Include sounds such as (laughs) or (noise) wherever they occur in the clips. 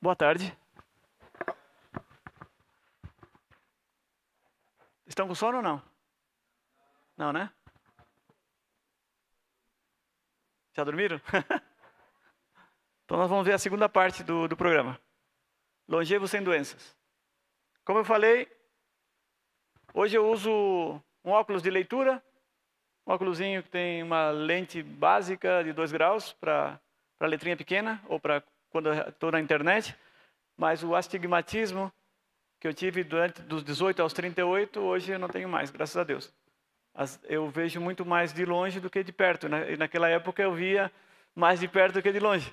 Boa tarde. Estão com sono ou não? Não, né? Já dormiram? (laughs) então nós vamos ver a segunda parte do, do programa. Longevo sem doenças. Como eu falei, hoje eu uso um óculos de leitura, um óculosinho que tem uma lente básica de 2 graus para letrinha pequena ou para quando estou na internet, mas o astigmatismo que eu tive durante dos 18 aos 38, hoje eu não tenho mais, graças a Deus. As, eu vejo muito mais de longe do que de perto. Né? E naquela época eu via mais de perto do que de longe.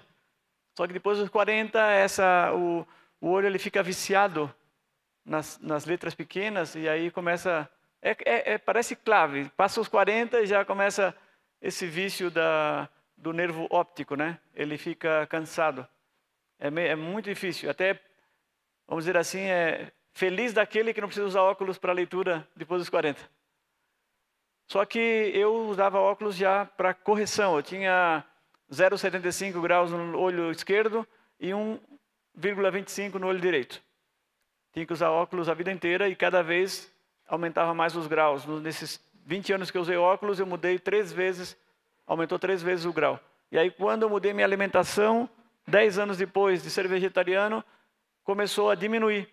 Só que depois dos 40, essa, o, o olho ele fica viciado nas, nas letras pequenas e aí começa. É, é, é, parece clave. Passa os 40 e já começa esse vício da, do nervo óptico, né? Ele fica cansado. É, meio, é muito difícil. Até, vamos dizer assim, é feliz daquele que não precisa usar óculos para leitura depois dos 40. Só que eu usava óculos já para correção. Eu tinha 0,75 graus no olho esquerdo e 1,25 no olho direito. Tinha que usar óculos a vida inteira e cada vez aumentava mais os graus. Nesses 20 anos que eu usei óculos, eu mudei três vezes, aumentou três vezes o grau. E aí, quando eu mudei minha alimentação, Dez anos depois de ser vegetariano, começou a diminuir.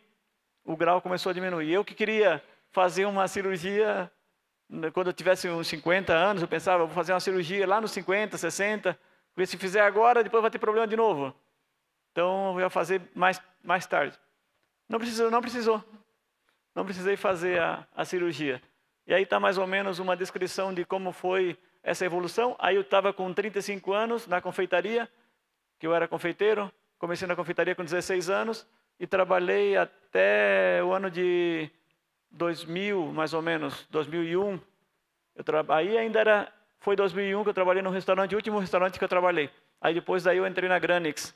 O grau começou a diminuir. Eu que queria fazer uma cirurgia quando eu tivesse uns 50 anos, eu pensava, vou fazer uma cirurgia lá nos 50, 60, porque se fizer agora, depois vai ter problema de novo. Então eu ia fazer mais, mais tarde. Não precisou, não precisou. Não precisei fazer a, a cirurgia. E aí está mais ou menos uma descrição de como foi essa evolução. Aí eu estava com 35 anos na confeitaria, que eu era confeiteiro, comecei na confeitaria com 16 anos e trabalhei até o ano de 2000, mais ou menos, 2001. Eu tra... Aí ainda era, foi 2001 que eu trabalhei no restaurante, o último restaurante que eu trabalhei. Aí depois daí eu entrei na Granix,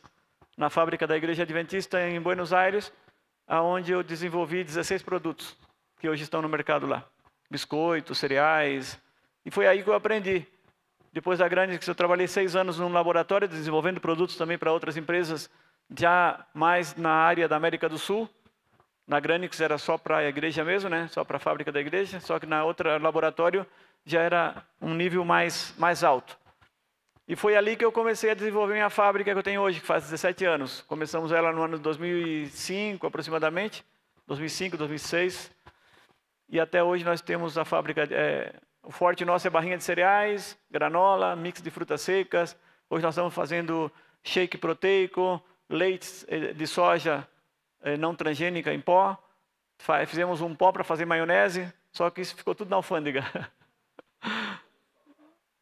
na fábrica da Igreja Adventista em Buenos Aires, aonde eu desenvolvi 16 produtos que hoje estão no mercado lá. Biscoitos, cereais. E foi aí que eu aprendi depois da Grande, eu trabalhei seis anos num laboratório desenvolvendo produtos também para outras empresas, já mais na área da América do Sul. Na Granix era só para a igreja mesmo, né? Só para a fábrica da igreja. Só que na outra laboratório já era um nível mais mais alto. E foi ali que eu comecei a desenvolver minha fábrica que eu tenho hoje, que faz 17 anos. Começamos ela no ano 2005, aproximadamente, 2005, 2006. E até hoje nós temos a fábrica é, o forte nosso é barrinha de cereais, granola, mix de frutas secas. Hoje nós estamos fazendo shake proteico, leite eh, de soja eh, não transgênica em pó. Fizemos um pó para fazer maionese, só que isso ficou tudo na alfândega. (laughs)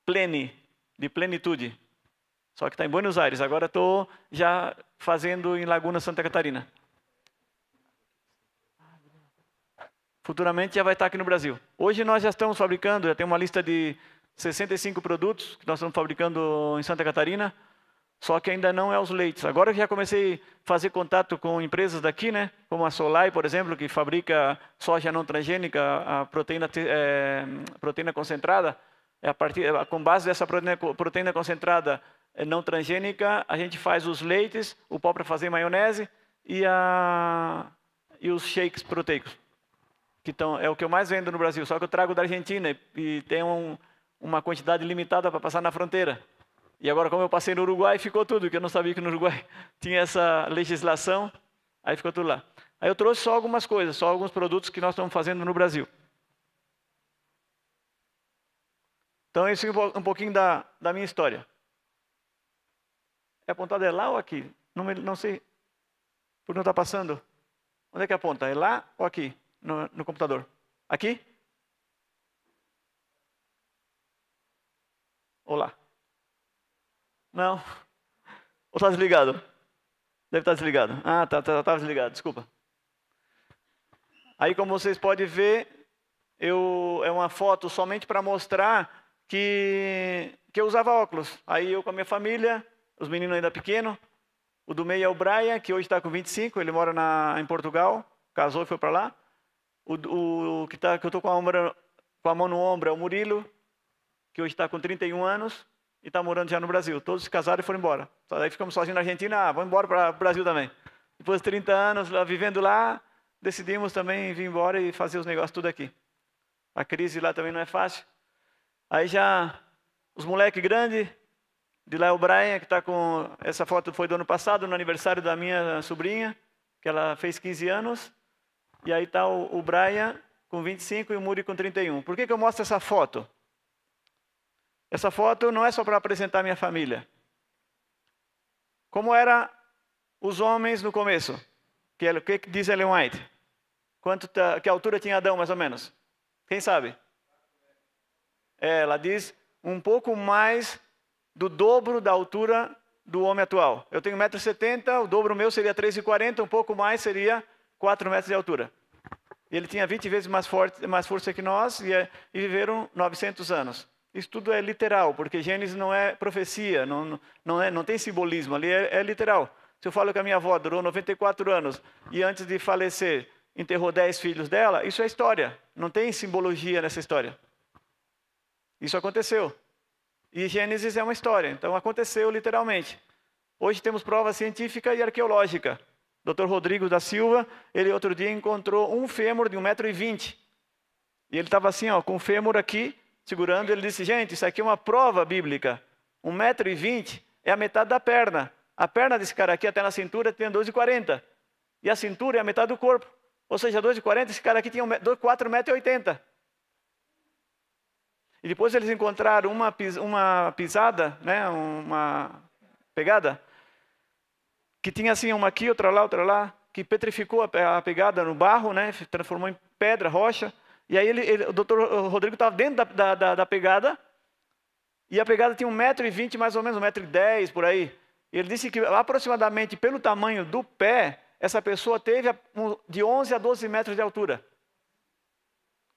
Plene, de plenitude. Só que está em Buenos Aires, agora estou já fazendo em Laguna Santa Catarina. futuramente já vai estar aqui no Brasil. Hoje nós já estamos fabricando, já tem uma lista de 65 produtos que nós estamos fabricando em Santa Catarina, só que ainda não é os leites. Agora eu já comecei a fazer contato com empresas daqui, né, como a Solai, por exemplo, que fabrica soja não transgênica, a proteína, é, proteína concentrada, é a partir, é, com base dessa proteína, proteína concentrada é, não transgênica, a gente faz os leites, o pó para fazer maionese e, a, e os shakes proteicos que tão, é o que eu mais vendo no Brasil, só que eu trago da Argentina e, e tem um, uma quantidade limitada para passar na fronteira. E agora, como eu passei no Uruguai, ficou tudo, que eu não sabia que no Uruguai (laughs) tinha essa legislação, aí ficou tudo lá. Aí eu trouxe só algumas coisas, só alguns produtos que nós estamos fazendo no Brasil. Então, isso é um pouquinho da, da minha história. É apontado é lá ou aqui? Não, não sei. Por não está passando. Onde é que aponta? É lá ou aqui? no, no computador? Aqui? Ou lá? Não. Ou está desligado? Deve estar tá desligado. Ah, tá, tá, tá desligado, desculpa. Aí, como vocês podem ver, eu, é uma foto somente para mostrar que, que eu usava óculos. Aí eu com a minha família, os meninos ainda pequenos. O do meio é o Brian, que hoje está com 25, ele mora na, em Portugal, casou e foi para lá. O, o, que, tá, que eu estou com, com, a mão no ombro é o Murilo, que hoje está com 31 anos e está morando já no Brasil. Todos se casaram e foram embora. Só daí ficamos sozinhos na Argentina, ah, vamos embora para o Brasil também. Depois de 30 anos lá, vivendo lá, decidimos também vir embora e fazer os negócios tudo aqui. A crise lá também não é fácil. Aí já os moleques grandes, de lá é o Brian, que está com. Essa foto foi do ano passado, no aniversário da minha sobrinha, que ela fez 15 anos. E aí está o, o Brian com 25 e o Muri com 31. Por que, que eu mostro essa foto? Essa foto não é só para apresentar minha família. Como eram os homens no começo? o que, que diz Ellen White? Quanto tá, que altura tinha Adão, mais ou menos? Quem sabe? É, ela diz um pouco mais do dobro da altura do homem atual. Eu tenho 1,70m, o dobro meu seria 3,40m, um pouco mais seria 4 metros de altura. Ele tinha 20 vezes mais, forte, mais força que nós e, e viveram 900 anos. Isso tudo é literal, porque Gênesis não é profecia, não, não, é, não tem simbolismo, ali é, é literal. Se eu falo que a minha avó durou 94 anos e antes de falecer enterrou 10 filhos dela, isso é história, não tem simbologia nessa história. Isso aconteceu. E Gênesis é uma história, então aconteceu literalmente. Hoje temos prova científica e arqueológica Dr. Rodrigo da Silva, ele outro dia encontrou um fêmur de 1,20m. E ele estava assim, ó, com o fêmur aqui, segurando. Ele disse: Gente, isso aqui é uma prova bíblica. 1,20m é a metade da perna. A perna desse cara aqui, até na cintura, tem 2,40m. E a cintura é a metade do corpo. Ou seja, 2,40m, esse cara aqui tinha 4,80m. E depois eles encontraram uma, uma pisada, né, uma pegada, que tinha assim uma aqui, outra lá, outra lá, que petrificou a, pegada no barro, né? Transformou em pedra, rocha. E aí ele, ele o doutor Rodrigo estava dentro da, da, da, da, pegada, e a pegada tinha 1,20m, mais ou menos, 1,10m por aí. Ele disse que aproximadamente pelo tamanho do pé, essa pessoa teve de 11 a 12 metros de altura.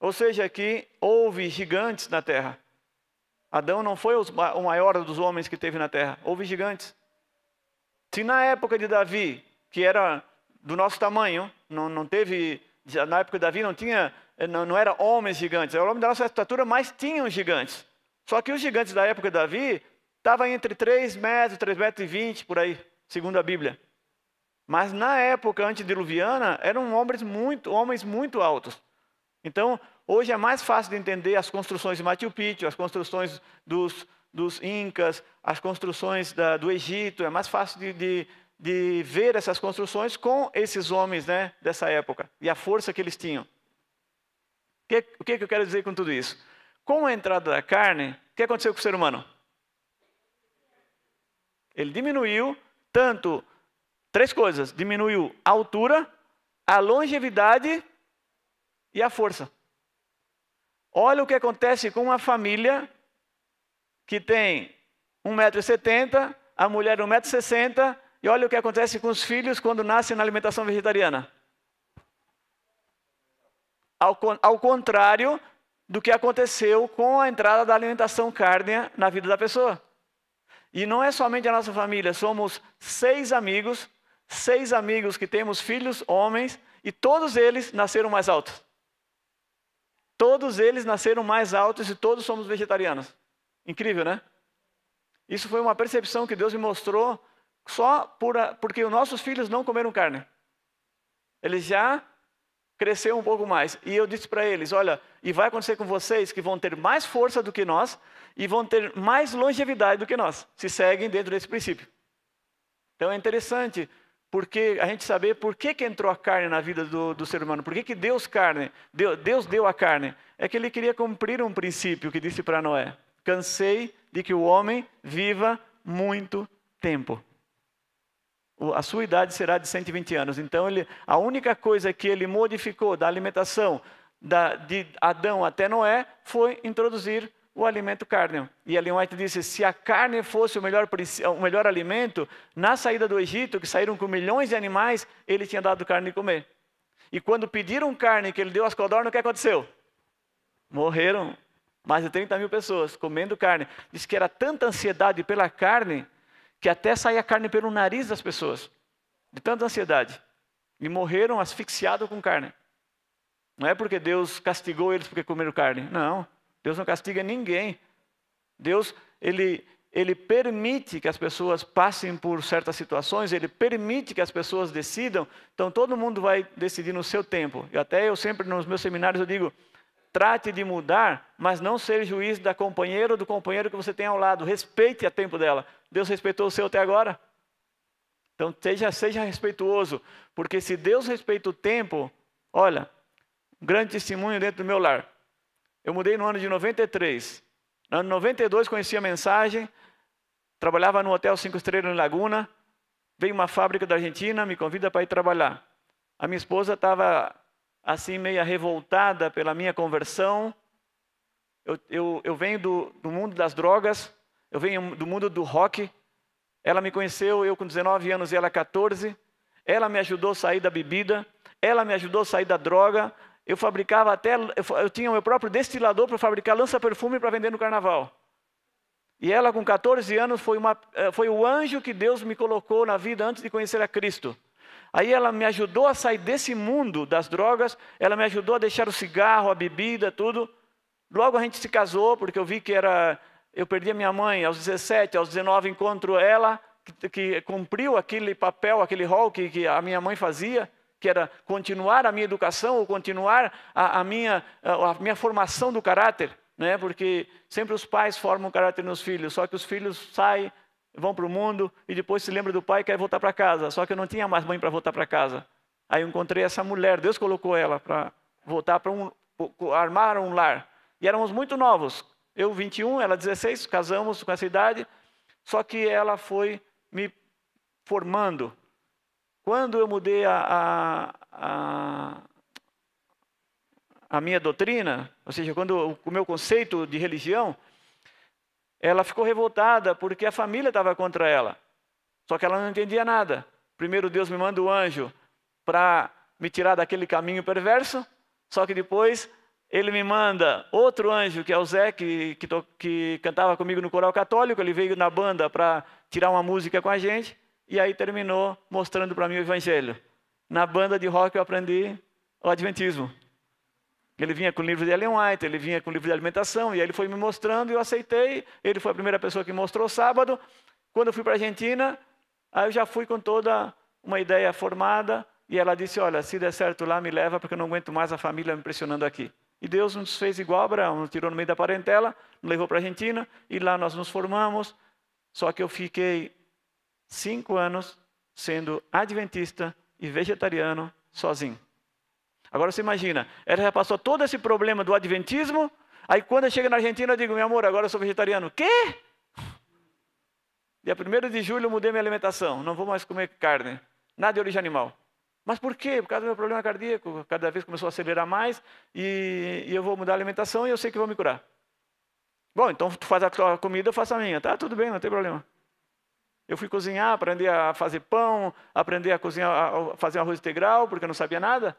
Ou seja, que houve gigantes na terra. Adão não foi o maior dos homens que teve na terra, houve gigantes. Se na época de Davi, que era do nosso tamanho, não, não teve. Na época de Davi não tinha. Não, não era homens gigantes, era homem da nossa estatura, mas tinham gigantes. Só que os gigantes da época de Davi estavam entre 3 metros, 3 metros e 20 por aí, segundo a Bíblia. Mas na época antediluviana, eram homens muito, homens muito altos. Então, hoje é mais fácil de entender as construções de Machu Picchu, as construções dos, dos Incas, as construções da, do Egito, é mais fácil de, de, de ver essas construções com esses homens né, dessa época e a força que eles tinham. Que, o que, que eu quero dizer com tudo isso? Com a entrada da carne, o que aconteceu com o ser humano? Ele diminuiu tanto três coisas: diminuiu a altura, a longevidade e a força. Olha o que acontece com uma família que tem 1,70m, a mulher 1,60m, e olha o que acontece com os filhos quando nascem na alimentação vegetariana. Ao, ao contrário do que aconteceu com a entrada da alimentação cárnea na vida da pessoa. E não é somente a nossa família, somos seis amigos, seis amigos que temos filhos homens, e todos eles nasceram mais altos. Todos eles nasceram mais altos e todos somos vegetarianos. Incrível, né? Isso foi uma percepção que Deus me mostrou só por a, porque os nossos filhos não comeram carne. Eles já cresceram um pouco mais. E eu disse para eles: olha, e vai acontecer com vocês que vão ter mais força do que nós e vão ter mais longevidade do que nós, se seguem dentro desse princípio. Então é interessante porque a gente saber por que, que entrou a carne na vida do, do ser humano, por que, que Deus, carne, Deus, Deus deu a carne. É que ele queria cumprir um princípio que disse para Noé. Cansei de que o homem viva muito tempo. A sua idade será de 120 anos. Então, ele, a única coisa que ele modificou da alimentação da, de Adão até Noé foi introduzir o alimento carne. E Ellen White disse: se a carne fosse o melhor, o melhor alimento, na saída do Egito, que saíram com milhões de animais, ele tinha dado carne de comer. E quando pediram carne que ele deu às codornas, o que aconteceu? Morreram mais de 30 mil pessoas comendo carne. Diz que era tanta ansiedade pela carne que até saía carne pelo nariz das pessoas, de tanta ansiedade. E morreram asfixiados com carne. Não é porque Deus castigou eles porque comeram carne. Não. Deus não castiga ninguém. Deus, ele, ele permite que as pessoas passem por certas situações, ele permite que as pessoas decidam. Então todo mundo vai decidir no seu tempo. E até eu sempre nos meus seminários eu digo, Trate de mudar, mas não ser juiz da companheira ou do companheiro que você tem ao lado. Respeite a tempo dela. Deus respeitou o seu até agora? Então seja, seja respeituoso, porque se Deus respeita o tempo, olha, um grande testemunho dentro do meu lar. Eu mudei no ano de 93. No ano 92 conheci a mensagem, trabalhava no Hotel Cinco Estrelas em Laguna, veio uma fábrica da Argentina, me convida para ir trabalhar. A minha esposa estava assim meia revoltada pela minha conversão. Eu, eu, eu venho do, do mundo das drogas, eu venho do mundo do rock. Ela me conheceu, eu com 19 anos e ela 14. Ela me ajudou a sair da bebida, ela me ajudou a sair da droga. Eu fabricava até, eu, eu tinha o meu próprio destilador para fabricar lança-perfume para vender no carnaval. E ela, com 14 anos, foi, uma, eh, foi o anjo que Deus me colocou na vida antes de conhecer a Cristo. Aí ela me ajudou a sair desse mundo das drogas, ela me ajudou a deixar o cigarro, a bebida, tudo. Logo a gente se casou, porque eu vi que era. Eu perdi a minha mãe aos 17, aos 19 encontro ela, que, que cumpriu aquele papel, aquele rol que, que, a minha mãe fazia, que era continuar a minha educação ou continuar a, a minha, a, a minha formação do caráter, né? porque sempre os pais formam o caráter nos filhos, só que os filhos saem vão para o mundo e depois se lembra do pai e quer voltar para casa. Só que eu não tinha mais mãe para voltar para casa. Aí eu encontrei essa mulher, Deus colocou ela para voltar para um, armar um lar. E éramos muito novos. Eu 21, ela 16, casamos com essa idade. Só que ela foi me formando. Quando eu mudei a, a, a, a minha doutrina, ou seja, quando o meu conceito de religião, ela ficou revoltada porque a família estava contra ela. Só que ela não entendia nada. Primeiro Deus me manda o um anjo para me tirar daquele caminho perverso, só que depois ele me manda outro anjo, que é o Zé, que, que, to, que cantava comigo no coral católico, ele veio na banda para tirar uma música com a gente, e aí terminou mostrando para mim o evangelho. Na banda de rock eu aprendi o adventismo. Ele vinha com o livro de Ellen White, ele vinha com o livro de alimentação, e aí ele foi me mostrando e eu aceitei. Ele foi a primeira pessoa que mostrou sábado. Quando eu fui para a Argentina, aí eu já fui com toda uma ideia formada, e ela disse: Olha, se der certo lá, me leva, porque eu não aguento mais a família me pressionando aqui. E Deus nos fez igual Abraão, nos tirou no meio da parentela, nos levou para a Argentina, e lá nós nos formamos. Só que eu fiquei cinco anos sendo adventista e vegetariano sozinho. Agora você imagina, ela já passou todo esse problema do adventismo, aí quando chega na Argentina eu digo, meu amor, agora eu sou vegetariano. Quê? Dia 1 de julho eu mudei minha alimentação, não vou mais comer carne, nada de origem animal. Mas por quê? Por causa do meu problema cardíaco, cada vez começou a acelerar mais e, e eu vou mudar a alimentação e eu sei que vou me curar. Bom, então tu faz a tua comida, eu faço a minha. Tá, tudo bem, não tem problema. Eu fui cozinhar, aprender a fazer pão, aprender a cozinhar, a fazer arroz integral, porque eu não sabia nada.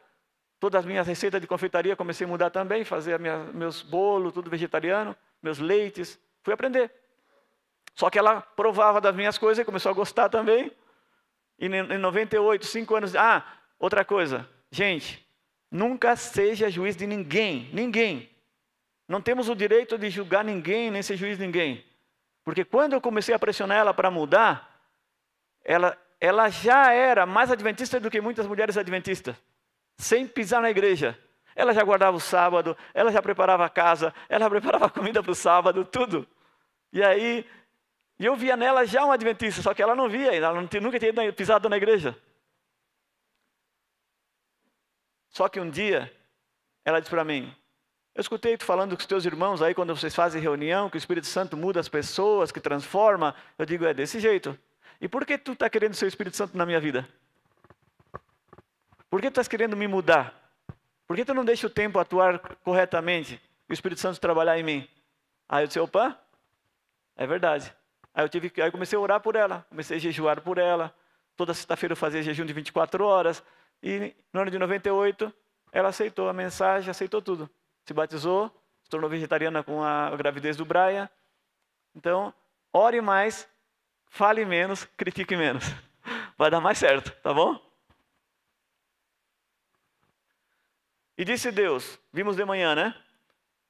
Todas as minhas receitas de confeitaria comecei a mudar também, fazer minha, meus bolos, tudo vegetariano, meus leites. Fui aprender. Só que ela provava das minhas coisas e começou a gostar também. E em 98, 5 anos. Ah, outra coisa. Gente, nunca seja juiz de ninguém. Ninguém. Não temos o direito de julgar ninguém, nem ser juiz de ninguém. Porque quando eu comecei a pressionar ela para mudar, ela, ela já era mais adventista do que muitas mulheres adventistas sem pisar na igreja. Ela já guardava o sábado, ela já preparava a casa, ela preparava a comida para o sábado, tudo. E aí, eu via nela já um adventista, só que ela não via, ela nunca tinha pisado na igreja. Só que um dia, ela disse para mim: Eu escutei tu falando com os teus irmãos aí, quando vocês fazem reunião, que o Espírito Santo muda as pessoas, que transforma. Eu digo: É desse jeito. E por que tu está querendo ser o Espírito Santo na minha vida? Por que tu estás querendo me mudar? Por que tu não deixa o tempo atuar corretamente e o Espírito Santo trabalhar em mim? Aí eu disse, opa, é verdade. Aí eu, tive, aí eu comecei a orar por ela, comecei a jejuar por ela. Toda sexta-feira eu fazia jejum de 24 horas. E no ano de 98, ela aceitou a mensagem, aceitou tudo. Se batizou, se tornou vegetariana com a gravidez do Brian. Então, ore mais, fale menos, critique menos. (laughs) Vai dar mais certo, tá bom? E disse Deus: Vimos de manhã, né?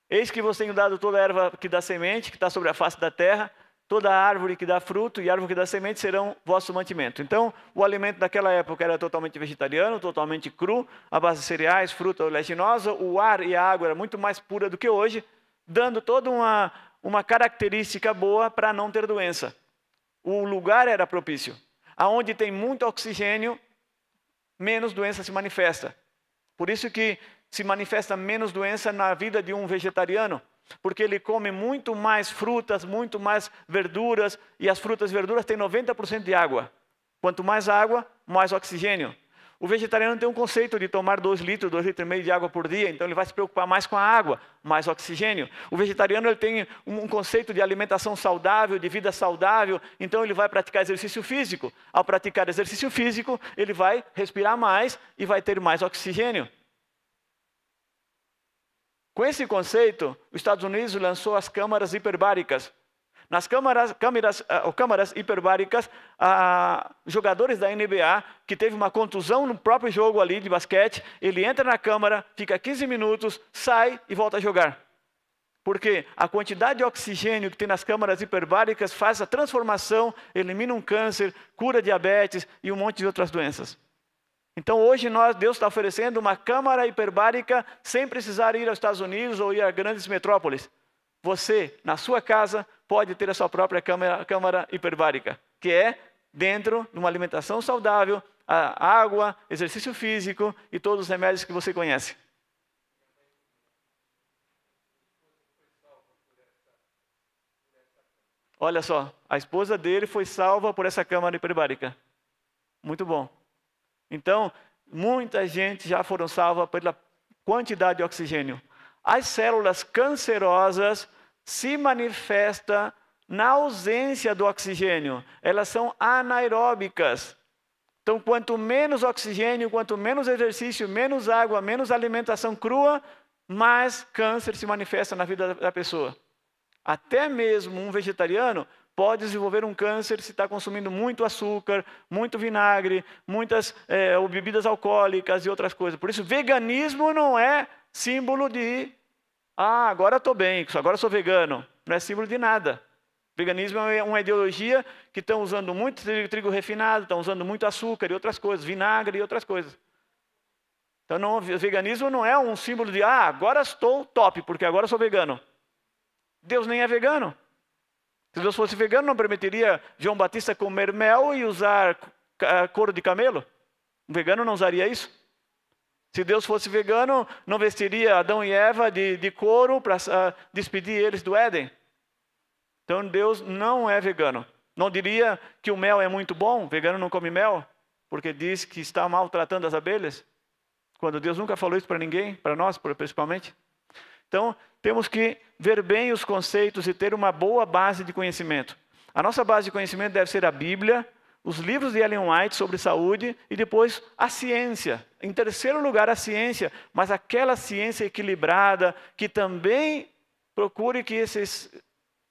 Eis que vos tenho dado toda a erva que dá semente, que está sobre a face da terra, toda a árvore que dá fruto e árvore que dá semente serão vosso mantimento. Então, o alimento daquela época era totalmente vegetariano, totalmente cru, a base de cereais, fruta oleaginosa, o ar e a água era muito mais pura do que hoje, dando toda uma, uma característica boa para não ter doença. O lugar era propício. Aonde tem muito oxigênio, menos doença se manifesta. Por isso que se manifesta menos doença na vida de um vegetariano, porque ele come muito mais frutas, muito mais verduras, e as frutas e verduras têm 90% de água. Quanto mais água, mais oxigênio. O vegetariano tem um conceito de tomar 2 litros, 2 litros e meio de água por dia, então ele vai se preocupar mais com a água, mais oxigênio. O vegetariano ele tem um conceito de alimentação saudável, de vida saudável, então ele vai praticar exercício físico. Ao praticar exercício físico, ele vai respirar mais e vai ter mais oxigênio. Com esse conceito, os Estados Unidos lançou as câmaras hiperbáricas. Nas câmaras, câmeras, uh, câmaras hiperbáricas, uh, jogadores da NBA que teve uma contusão no próprio jogo ali de basquete, ele entra na câmara, fica 15 minutos, sai e volta a jogar. Porque a quantidade de oxigênio que tem nas câmaras hiperbáricas faz a transformação, elimina um câncer, cura diabetes e um monte de outras doenças. Então hoje nós, Deus está oferecendo uma câmara hiperbárica sem precisar ir aos Estados Unidos ou ir a grandes metrópoles. Você, na sua casa, pode ter a sua própria câmara, câmara hiperbárica, que é dentro de uma alimentação saudável, água, exercício físico e todos os remédios que você conhece. Olha só, a esposa dele foi salva por essa câmara hiperbárica. Muito bom. Então, muita gente já foram salva pela quantidade de oxigênio. As células cancerosas se manifestam na ausência do oxigênio. Elas são anaeróbicas. Então, quanto menos oxigênio, quanto menos exercício, menos água, menos alimentação crua, mais câncer se manifesta na vida da pessoa. Até mesmo um vegetariano pode desenvolver um câncer se está consumindo muito açúcar, muito vinagre, muitas é, ou bebidas alcoólicas e outras coisas. Por isso, veganismo não é símbolo de ah, agora estou bem, agora sou vegano. Não é símbolo de nada. Veganismo é uma ideologia que estão usando muito trigo refinado, estão usando muito açúcar e outras coisas, vinagre e outras coisas. Então, não, veganismo não é um símbolo de, ah, agora estou top, porque agora sou vegano. Deus nem é vegano. Se Deus fosse vegano, não permitiria João Batista comer mel e usar couro de camelo? Um vegano não usaria isso? Se Deus fosse vegano, não vestiria Adão e Eva de, de couro para uh, ah, despedir eles do Éden? Então Deus não é vegano. Não diria que o mel é muito bom, vegano não come mel, porque diz que está maltratando as abelhas? Quando Deus nunca falou isso para ninguém, para nós principalmente. Então, temos que ver bem os conceitos e ter uma boa base de conhecimento. A nossa base de conhecimento deve ser a Bíblia, os livros de Ellen White sobre saúde e depois a ciência. Em terceiro lugar, a ciência, mas aquela ciência equilibrada que também procure que esses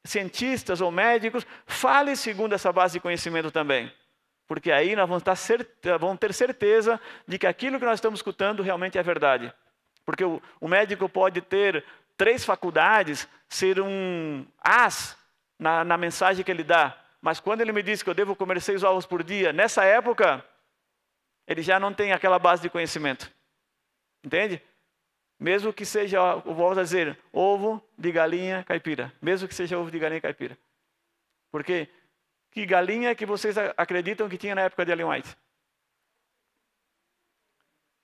cientistas ou médicos falem segundo essa base de conhecimento também. Porque aí nós vamos, ter certeza de que aquilo que nós estamos escutando realmente é verdade. Porque o, o médico pode ter três faculdades, ser um as na, na mensagem que ele dá. Mas quando ele me disse que eu devo comer seis ovos por dia, nessa época, ele já não tem aquela base de conhecimento. Entende? Mesmo que seja, volto a dizer, ovo de galinha caipira. Mesmo que seja ovo de galinha caipira. Porque que galinha que vocês acreditam que tinha na época de Ellen White?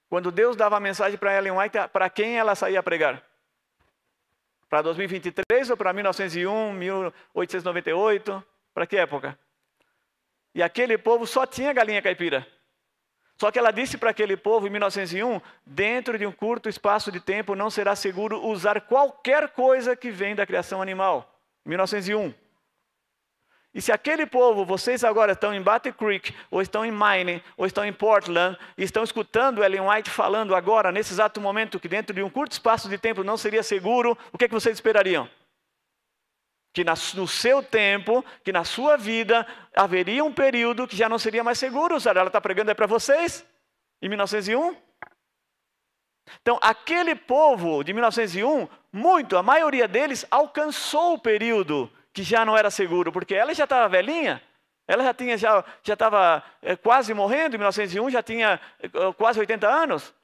Quando Deus dava a mensagem para Ellen White, para quem ela saía a pregar? Para 2023 ou para 1901, 1898? Para que época? E aquele povo só tinha galinha caipira. Só que ela disse para aquele povo em 1901: dentro de um curto espaço de tempo não será seguro usar qualquer coisa que vem da criação animal. 1901. E se aquele povo, vocês agora estão em Battle Creek, ou estão em Mining, ou estão em Portland, e estão escutando Ellen White falando agora, nesse exato momento, que dentro de um curto espaço de tempo não seria seguro, o que, é que vocês esperariam? Que no seu tempo, que na sua vida, haveria um período que já não seria mais seguro. Ela está pregando é para vocês? Em 1901? Então, aquele povo de 1901, muito, a maioria deles alcançou o período que já não era seguro, porque ela já estava velhinha, ela já tinha já estava é, quase morrendo, em 1901 já tinha é, quase 80 anos.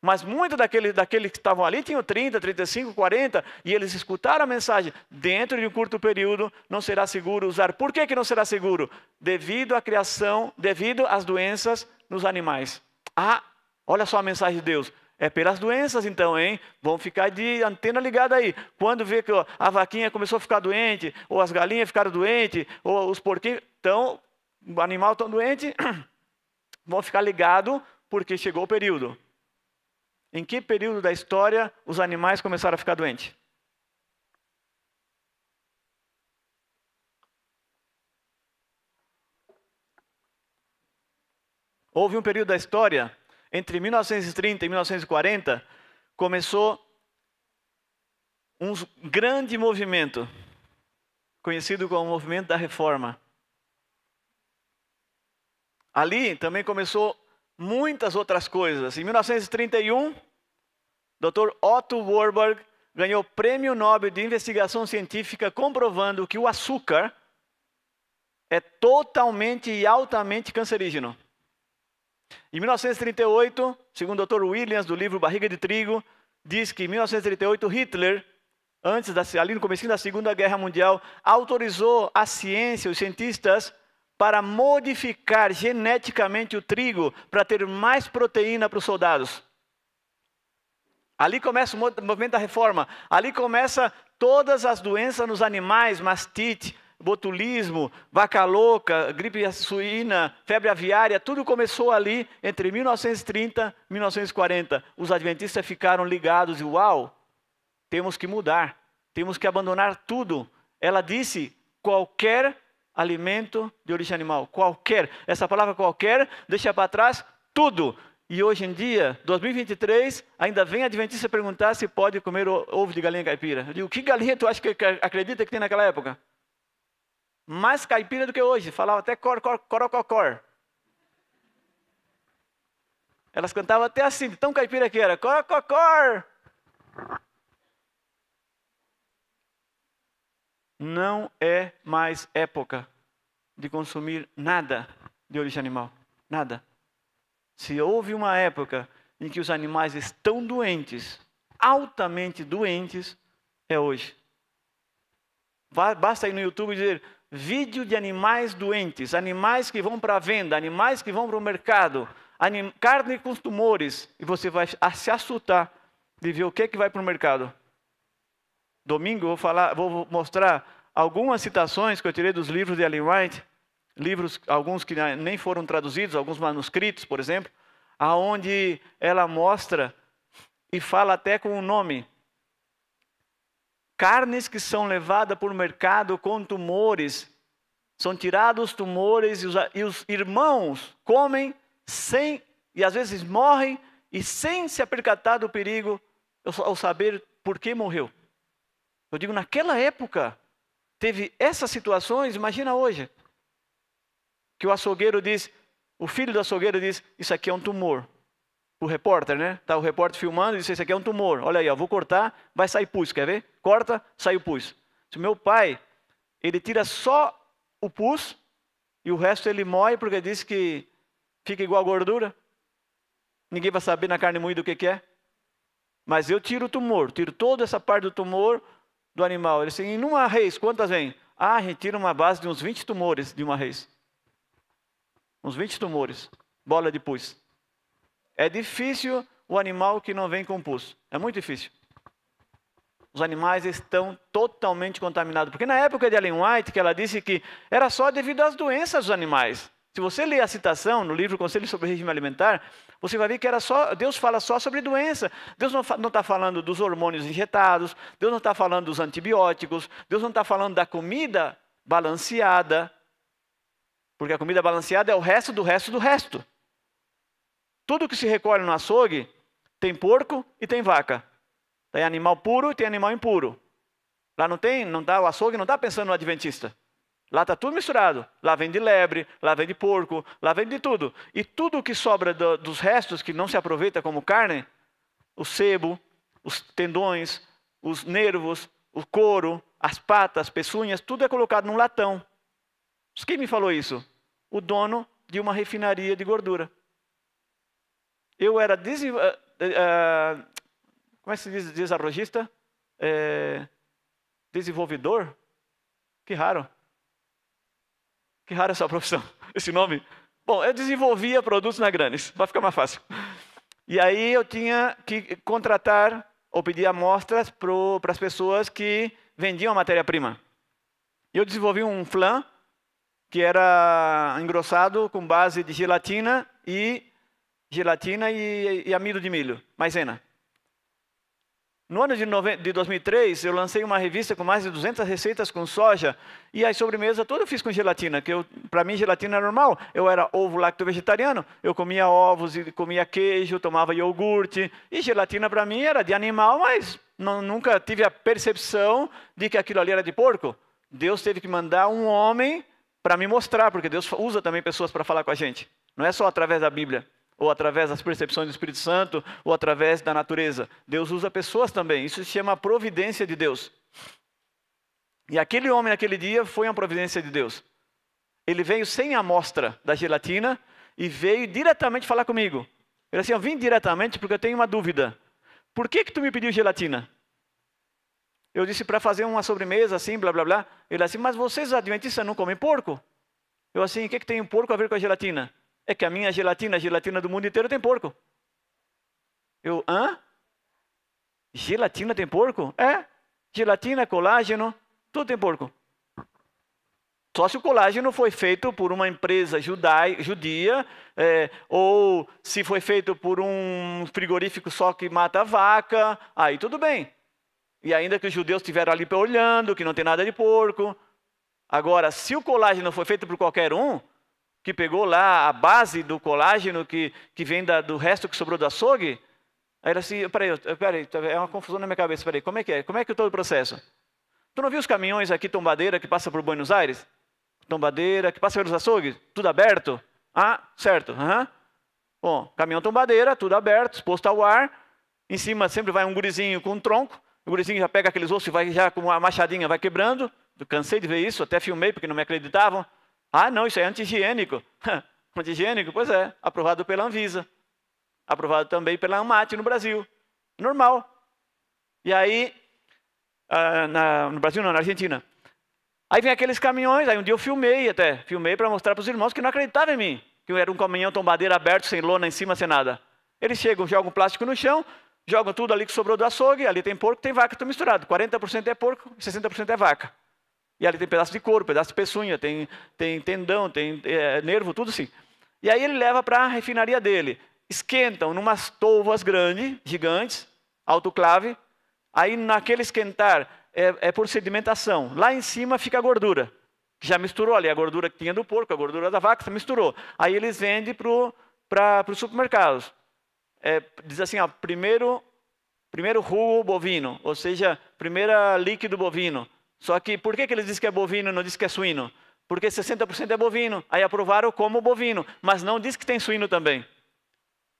Mas muitos daqueles, daqueles que estavam ali tinham 30, 35, 40, e eles escutaram a mensagem. Dentro de um curto período não será seguro usar. Por que, que não será seguro? Devido à criação, devido às doenças nos animais. Ah, olha só a mensagem de Deus. É pelas doenças, então, hein? Vão ficar de antena ligada aí. Quando vê que a vaquinha começou a ficar doente, ou as galinhas ficaram doentes, ou os porquinhos então o animal estão doente, (clears throat) vão ficar ligado porque chegou o período. Em que período da história os animais começaram a ficar doentes? Houve um período da história entre 1930 e 1940, começou um grande movimento, conhecido como o Movimento da Reforma. Ali também começou muitas outras coisas. Em 1931, Dr. Otto Warburg ganhou o Prêmio Nobel de Investigação Científica comprovando que o açúcar é totalmente e altamente cancerígeno. Em 1938, segundo o Dr. Williams, do livro Barriga de Trigo, diz que em 1938 Hitler, antes da, ali no começo da Segunda Guerra Mundial, autorizou a ciência, os cientistas, para modificar geneticamente o trigo para ter mais proteína para os soldados. Ali começa o movimento da reforma, ali começa todas as doenças nos animais, mastite, botulismo, vaca louca, gripe suína, febre aviária, tudo começou ali entre 1930 e 1940. Os adventistas ficaram ligados e uau, temos que mudar, temos que abandonar tudo. Ela disse qualquer alimento de origem animal, qualquer. Essa palavra qualquer deixa para trás tudo. E hoje em dia, 2023, ainda vem adventista perguntar se pode comer ovo de galinha caipira. Eu digo, que galinha tu acha que acredita que tem naquela época? mais caipira do que hoje, falava até cor, cor, corococor. Cor. Elas cantavam até assim, tão caipira que era, corococor. Cor. Não é mais época de consumir nada de origem animal, nada. Se houve uma época em que os animais estão doentes, altamente doentes, é hoje. Basta ir no YouTube e dizer vídeo de animais doentes, animais que vão para a venda, animais que vão para o mercado, carne com tumores, e você vai se assustar de ver o que, é que vai para o mercado. Domingo eu vou, falar, vou mostrar algumas citações que eu tirei dos livros de Ellen White, livros, alguns que nem foram traduzidos, alguns manuscritos, por exemplo, aonde ela mostra e fala até com o nome carnes que são levadas para o mercado com tumores, são tirados os tumores e os, e os irmãos comem sem, e às vezes morrem, e sem se apercatar do perigo, ao saber por que morreu. Eu digo, naquela época, teve essas situações, imagina hoje. Que o açougueiro diz, o filho do açougueiro diz: Isso aqui é um tumor o repórter, né? Tá o repórter filmando e disse: Esse aqui é um tumor. Olha aí, ó, vou cortar, vai sair pus, quer ver? Corta, sai o pus. Se meu pai, ele tira só o pus e o resto ele moe porque diz que fica igual a gordura. Ninguém vai saber na carne moída o que, que é. Mas eu tiro o tumor, tiro toda essa parte do tumor do animal. Ele disse: Em uma reis, quantas vem? Ah, a gente tira uma base de uns 20 tumores de uma reis. Uns 20 tumores, bola de pus. É difícil o animal que não vem com pus. É muito difícil. Os animais estão totalmente contaminados. Porque na época de Ellen White, que ela disse que era só devido às doenças dos animais. Se você ler a citação no livro Conselho sobre Regime Alimentar, você vai ver que era só Deus fala só sobre doença. Deus não está falando dos hormônios injetados, Deus não está falando dos antibióticos, Deus não está falando da comida balanceada, porque a comida balanceada é o resto do resto do resto. Tudo que se recolhe no açougue tem porco e tem vaca. Tem animal puro e tem animal impuro. Lá não tem, não dá, o açougue não está pensando no adventista. Lá está tudo misturado. Lá vem de lebre, lá vem de porco, lá vem de tudo. E tudo que sobra do, dos restos, que não se aproveita como carne, o sebo, os tendões, os nervos, o couro, as patas, as peçunhas, tudo é colocado num latão. Quem me falou isso? O dono de uma refinaria de gordura eu era desenvol... Eh, eh, eh, como é que se diz, arrojista? É... desenvolvedor? Que raro. Que raro essa (laughs) profissão, esse nome. Bom, eu desenvolvia produtos na Granes, vai ficar mais fácil. E aí eu tinha que contratar ou pedir amostras para as pessoas que vendiam a matéria-prima. Eu desenvolvi um flan que era engrossado com base de gelatina e gelatina e, e amido de milho, maisena. No ano de, de 2003, eu lancei uma revista com mais de 200 receitas com soja e as sobremesas todas eu fiz com gelatina, que para mim gelatina era é normal. Eu era ovo lacto vegetariano, eu comia ovos e comia queijo, tomava iogurte e gelatina para mim era de animal, mas não, nunca tive a percepção de que aquilo ali era de porco. Deus teve que mandar um homem para me mostrar, porque Deus usa também pessoas para falar com a gente. Não é só através da Bíblia ou através das percepções do Espírito Santo, ou através da natureza. Deus usa pessoas também. Isso se chama providência de Deus. E aquele homem naquele dia foi uma providência de Deus. Ele veio sem a amostra da gelatina e veio diretamente falar comigo. Ele assim, eu vim diretamente porque eu tenho uma dúvida. Por que que tu me pediu gelatina? Eu disse para fazer uma sobremesa assim, blá blá blá. Ele assim, mas vocês adventistas não comem porco? Eu assim, o que que tem um porco a ver com a gelatina? É que a minha gelatina, a gelatina do mundo inteiro tem porco. Eu, hã? Gelatina tem porco? É. Gelatina, colágeno, tudo tem porco. Só se o colágeno foi feito por uma empresa judai, judia, é, ou se foi feito por um frigorífico só que mata a vaca, aí tudo bem. E ainda que os judeus estiveram ali olhando, que não tem nada de porco. Agora, se o colágeno foi feito por qualquer um, que pegou lá a base do colágeno que, que vem da, do resto que sobrou do açougue? Aí era assim, peraí, peraí, é uma confusão na minha cabeça, peraí, como é que é? Como é que é todo o processo? Tu não viu os caminhões aqui, tombadeira, que passa por Buenos Aires? Tombadeira, que passa pelos açougues? Tudo aberto? Ah, certo, Uhum. Bom, caminhão tombadeira, tudo aberto, exposto ao ar. Em cima sempre vai um gurizinho com um tronco. O gurizinho já pega aqueles ossos e vai já com uma machadinha, vai quebrando. Eu cansei de ver isso, até filmei porque não me acreditavam. Ah, não, isso é (laughs) anti-higiênico. Pois é, aprovado pela Anvisa. Aprovado também pela AMAT no Brasil. Normal. E aí, ah, na, no Brasil não, na Argentina. Aí vem aqueles caminhões, aí um dia eu filmei até, filmei para mostrar para os irmãos que não acreditavam em mim, que era um caminhão tombadeira aberto, sem lona em cima, sem nada. Eles chegam, jogam plástico no chão, jogam tudo ali que sobrou do açougue, ali tem porco, tem vaca, tudo misturado. 40% é porco, 60% é vaca. E ali tem pedaço de couro, pedaço de peçonha, tem, tem tendão, tem é, nervo, tudo assim. E aí ele leva para a refinaria dele. Esquentam numas touvas grandes, gigantes, autoclave. Aí naquele esquentar é, é por sedimentação. Lá em cima fica a gordura, que já misturou ali a gordura que tinha do porco, a gordura da vaca, misturou. Aí eles vendem para os supermercados. É, diz assim, ó, primeiro, primeiro ruo bovino, ou seja, primeira líquido bovino só que por que, que eles dizem que é bovino e não dizem que é suíno? Porque 60% é bovino, aí aprovaram como bovino, mas não diz que tem suíno também.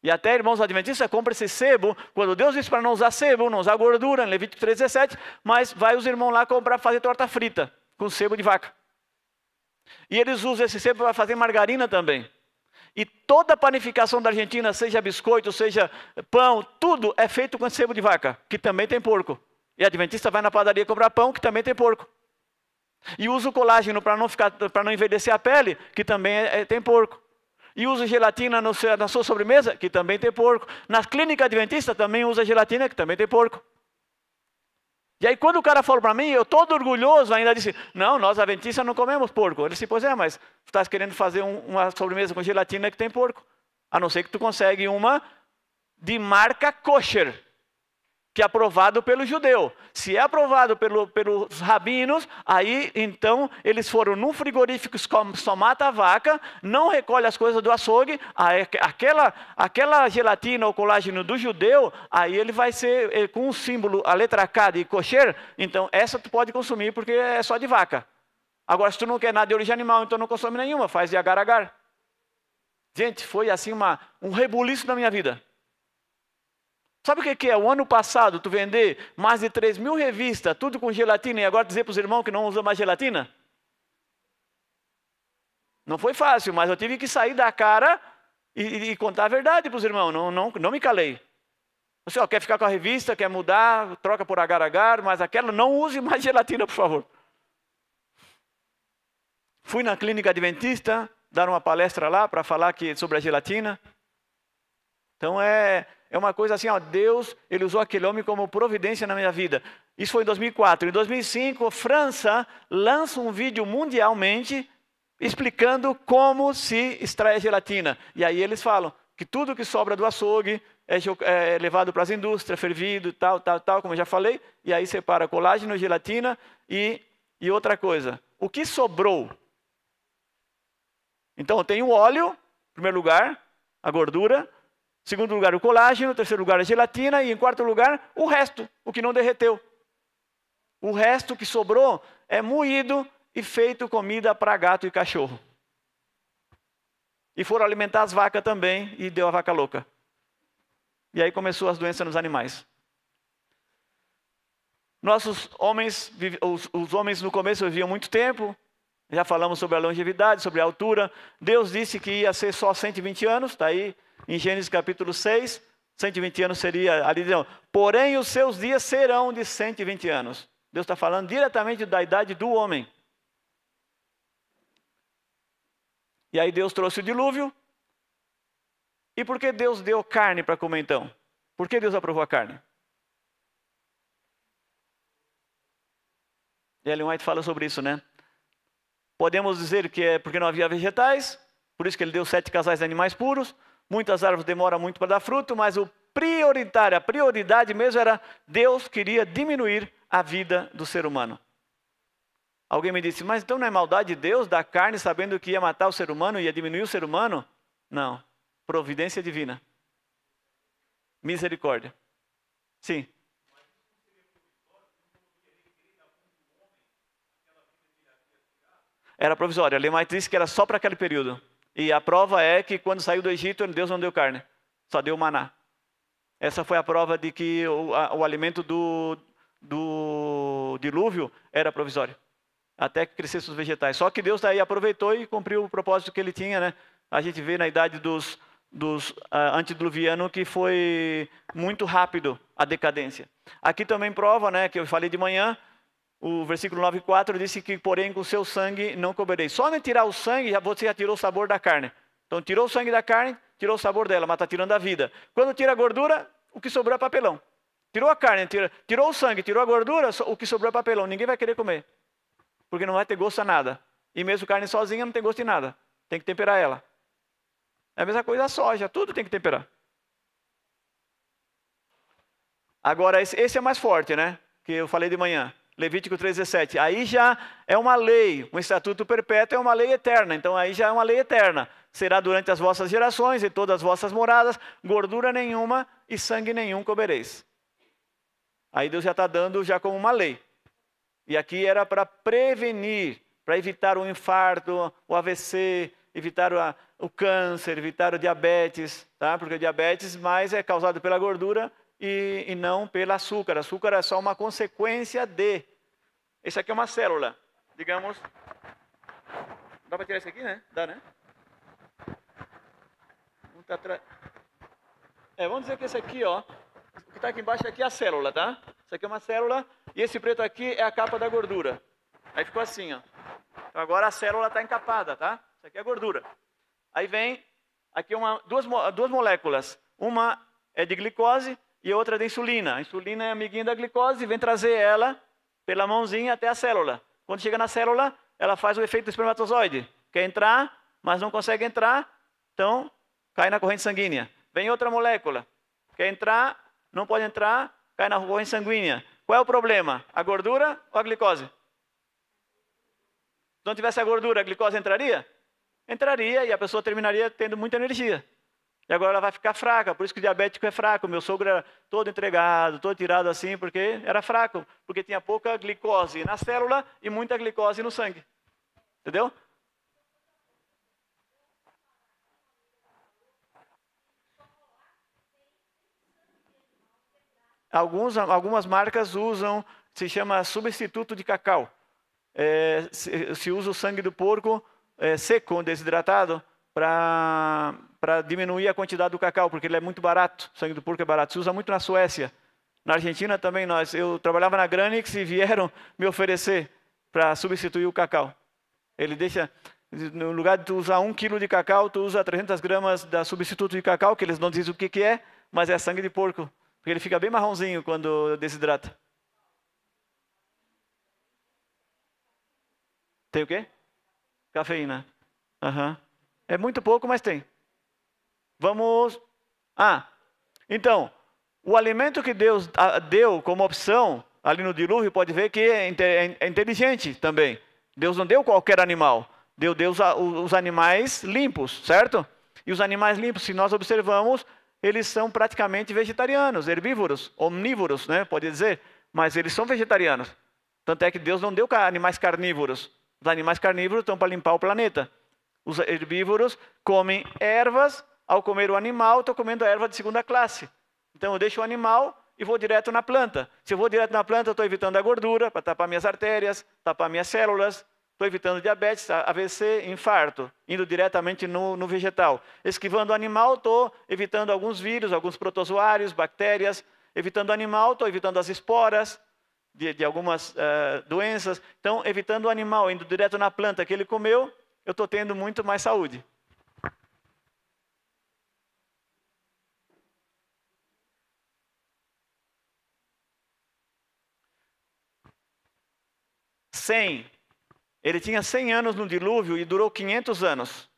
E até, irmãos adventistas, compram esse sebo, quando Deus diz para não usar sebo, não usar gordura, em Levítico 3,17, mas vai os irmãos lá comprar, fazer torta frita, com sebo de vaca. E eles usam esse sebo para fazer margarina também. E toda a panificação da Argentina, seja biscoito, seja pão, tudo é feito com sebo de vaca, que também tem porco. E adventista vai na padaria comprar pão, que também tem porco. E usa o colágeno para não, ficar, não envelhecer a pele, que também é, é, tem porco. E usa gelatina no seu, na sua sobremesa, que também tem porco. Na clínica adventista também usa gelatina, que também tem porco. E aí quando o cara falou para mim, eu todo orgulhoso ainda disse, não, nós adventistas não comemos porco. Ele disse, pois é, mas tu estás querendo fazer um, uma sobremesa com gelatina que tem porco. A não ser que tu consegue uma de marca kosher que é aprovado pelo judeu. Se é aprovado pelo, pelos rabinos, aí então eles foram num frigorífico, só mata a vaca, não recolhe as coisas do açougue, aquela, aquela gelatina ou colágeno do judeu, aí ele vai ser eh, com o símbolo, a letra K de cocher, então essa tu pode consumir porque é só de vaca. Agora, se tu não quer nada de origem animal, então não consome nenhuma, faz de agar-agar. Gente, foi assim uma, um rebuliço na minha vida. Sabe o que é? O ano passado, tu vender mais de 3 mil revistas, tudo com gelatina, e agora dizer para os irmãos que não usa mais gelatina? Não foi fácil, mas eu tive que sair da cara e, e contar a verdade para os irmãos. Não, não, não me calei. Você ó, quer ficar com a revista, quer mudar, troca por agar-agar, mas aquela não use mais (laughs) gelatina, por favor. Fui na clínica adventista dar uma palestra lá para falar que, sobre a gelatina. Então é, é uma coisa assim, ó, Deus, ele usou aquele homem como providência na minha vida. Isso foi em 2004. Em 2005, a França lança um vídeo mundialmente explicando como se extrai gelatina. E aí eles falam que tudo que sobra do açougue é, é, levado para as indústrias, fervido, tal, tal, tal, como eu já falei, e aí separa colágeno, gelatina e, e outra coisa. O que sobrou? Então, tem o óleo, em primeiro lugar, a gordura, Segundo lugar, o colágeno. Terceiro lugar, a gelatina. E em quarto lugar, o resto, o que não derreteu. O resto que sobrou é moído e feito comida para gato e cachorro. E foram alimentar as vacas também e deu a vaca louca. E aí começou as doenças nos animais. Nossos homens, os, os, homens no começo viviam muito tempo, já falamos sobre a longevidade, sobre a altura. Deus disse que ia ser só 120 anos, está aí em Gênesis capítulo 6, 120 anos seria ali, não. porém os seus dias serão de 120 anos. Deus está falando diretamente da idade do homem. E aí Deus trouxe o dilúvio. E por que Deus deu carne para comer então? Por que Deus aprovou a carne? Ellen White fala sobre isso, né? Podemos dizer que é porque não havia vegetais, por isso que ele deu sete casais de animais puros. Muitas árvores demoram muito para dar fruto, mas o prioritário, a prioridade mesmo era Deus queria diminuir a vida do ser humano. Alguém me disse, mas então não é maldade de Deus da carne sabendo que ia matar o ser humano, ia diminuir o ser humano? Não. Providência divina. Misericórdia. Sim. Era provisória. A lei disse triste que era só para aquele período. E a prova é que quando saiu do Egito, Deus não deu carne, só deu maná. Essa foi a prova de que o, a, o alimento do, do dilúvio era provisório, até que crescessem os vegetais. Só que Deus daí aproveitou e cumpriu o propósito que ele tinha, né? A gente vê na idade dos, dos uh, ah, antediluvianos que foi muito rápido a decadência. Aqui também prova, né, que eu falei de manhã, o versículo 9, 4 disse que, porém, com seu sangue não coberei. Só me tirar o sangue, já você já tirou o sabor da carne. Então, tirou o sangue da carne, tirou o sabor dela, mas está tirando a vida. Quando tira a gordura, o que sobrou é papelão. Tirou a carne, tirou o sangue, tirou a gordura, o que sobrou é papelão. Ninguém vai querer comer, porque não vai ter gosto a nada. E mesmo carne sozinha não tem gosto de nada. Tem que temperar ela. É a mesma coisa a soja, tudo tem que temperar. Agora, esse, esse é mais forte, né? Que eu falei de manhã. Levítico 3,17. Aí já é uma lei, um estatuto perpétuo é uma lei eterna. Então aí já é uma lei eterna. Será durante as vossas gerações e todas as vossas moradas, gordura nenhuma e sangue nenhum cobereis. Aí Deus já está dando já como uma lei. E aqui era para prevenir, para evitar o infarto, o AVC, evitar o, o câncer, evitar o diabetes, tá? Porque o diabetes mais é causado pela gordura e, e não pelo açúcar. O açúcar é só uma consequência de. Isso aqui é uma célula, digamos. Dá para tirar isso aqui, né? Dá, né? Tá é, vamos dizer que esse aqui, ó, o que está aqui embaixo aqui é a célula, tá? Isso aqui é uma célula e esse preto aqui é a capa da gordura. Aí ficou assim, ó. Então agora a célula está encapada, tá? Isso aqui é gordura. Aí vem aqui uma, duas, duas moléculas. Uma é de glicose e outra é da insulina. A insulina é amiguinha da glicose, e vem trazer ela pela mãozinha até a célula. Quando chega na célula, ela faz o efeito do espermatozoide. Quer entrar, mas não consegue entrar, então cai na corrente sanguínea. Vem outra molécula. Quer entrar, não pode entrar, cai na corrente sanguínea. Qual é o problema? A gordura ou a glicose? Se não tivesse a gordura, a glicose entraria? Entraria e a pessoa terminaria tendo muita energia. E agora ela vai ficar fraca, por isso que o diabético é fraco. Meu sogro era todo entregado, todo tirado assim, porque era fraco, porque tinha pouca glicose na célula e muita glicose no sangue. Entendeu? Alguns, algumas marcas usam, se chama substituto de cacau. É, se, se usa o sangue do porco é, seco, desidratado, para diminuir a quantidade do cacau, porque ele é muito barato, sangue do porco é barato. Se usa muito na Suécia. Na Argentina também nós. Eu trabalhava na Granix e vieram me oferecer para substituir o cacau. Ele deixa, no lugar de tu usar um quilo de cacau, tu usa 300 gramas da substituto de cacau, que eles não dizem o que, que é, mas é sangue de porco. Porque ele fica bem marronzinho quando desidrata. Tem o quê? Cafeína. Aham. Uhum. É muito pouco, mas tem. Vamos. Ah, então, o alimento que Deus ah, deu como opção ali no dilúvio, pode ver que é, é, é inteligente também. Deus não deu qualquer animal, deu Deus os animais limpos, certo? E os animais limpos, se nós observamos, eles são praticamente vegetarianos, herbívoros, omnívoros, né? Pode dizer, mas eles são vegetarianos. Tanto é que Deus não deu animais carnívoros. Os animais carnívoros estão para limpar o planeta. Os herbívoros comem ervas, ao comer o animal, estou comendo a erva de segunda classe. Então eu deixo o animal e vou direto na planta. Se eu vou direto na planta, estou evitando a gordura para tapar minhas artérias, tapar minhas células, estou evitando diabetes, AVC, infarto, indo diretamente no, no vegetal. Esquivando o animal, estou evitando alguns vírus, alguns protozoários, bactérias. Evitando o animal, estou evitando as esporas de, de algumas uh, doenças. Então, evitando o animal, indo direto na planta que ele comeu, eu estou tendo muito mais saúde. Cem. Ele tinha 100 anos no dilúvio e durou 500 anos.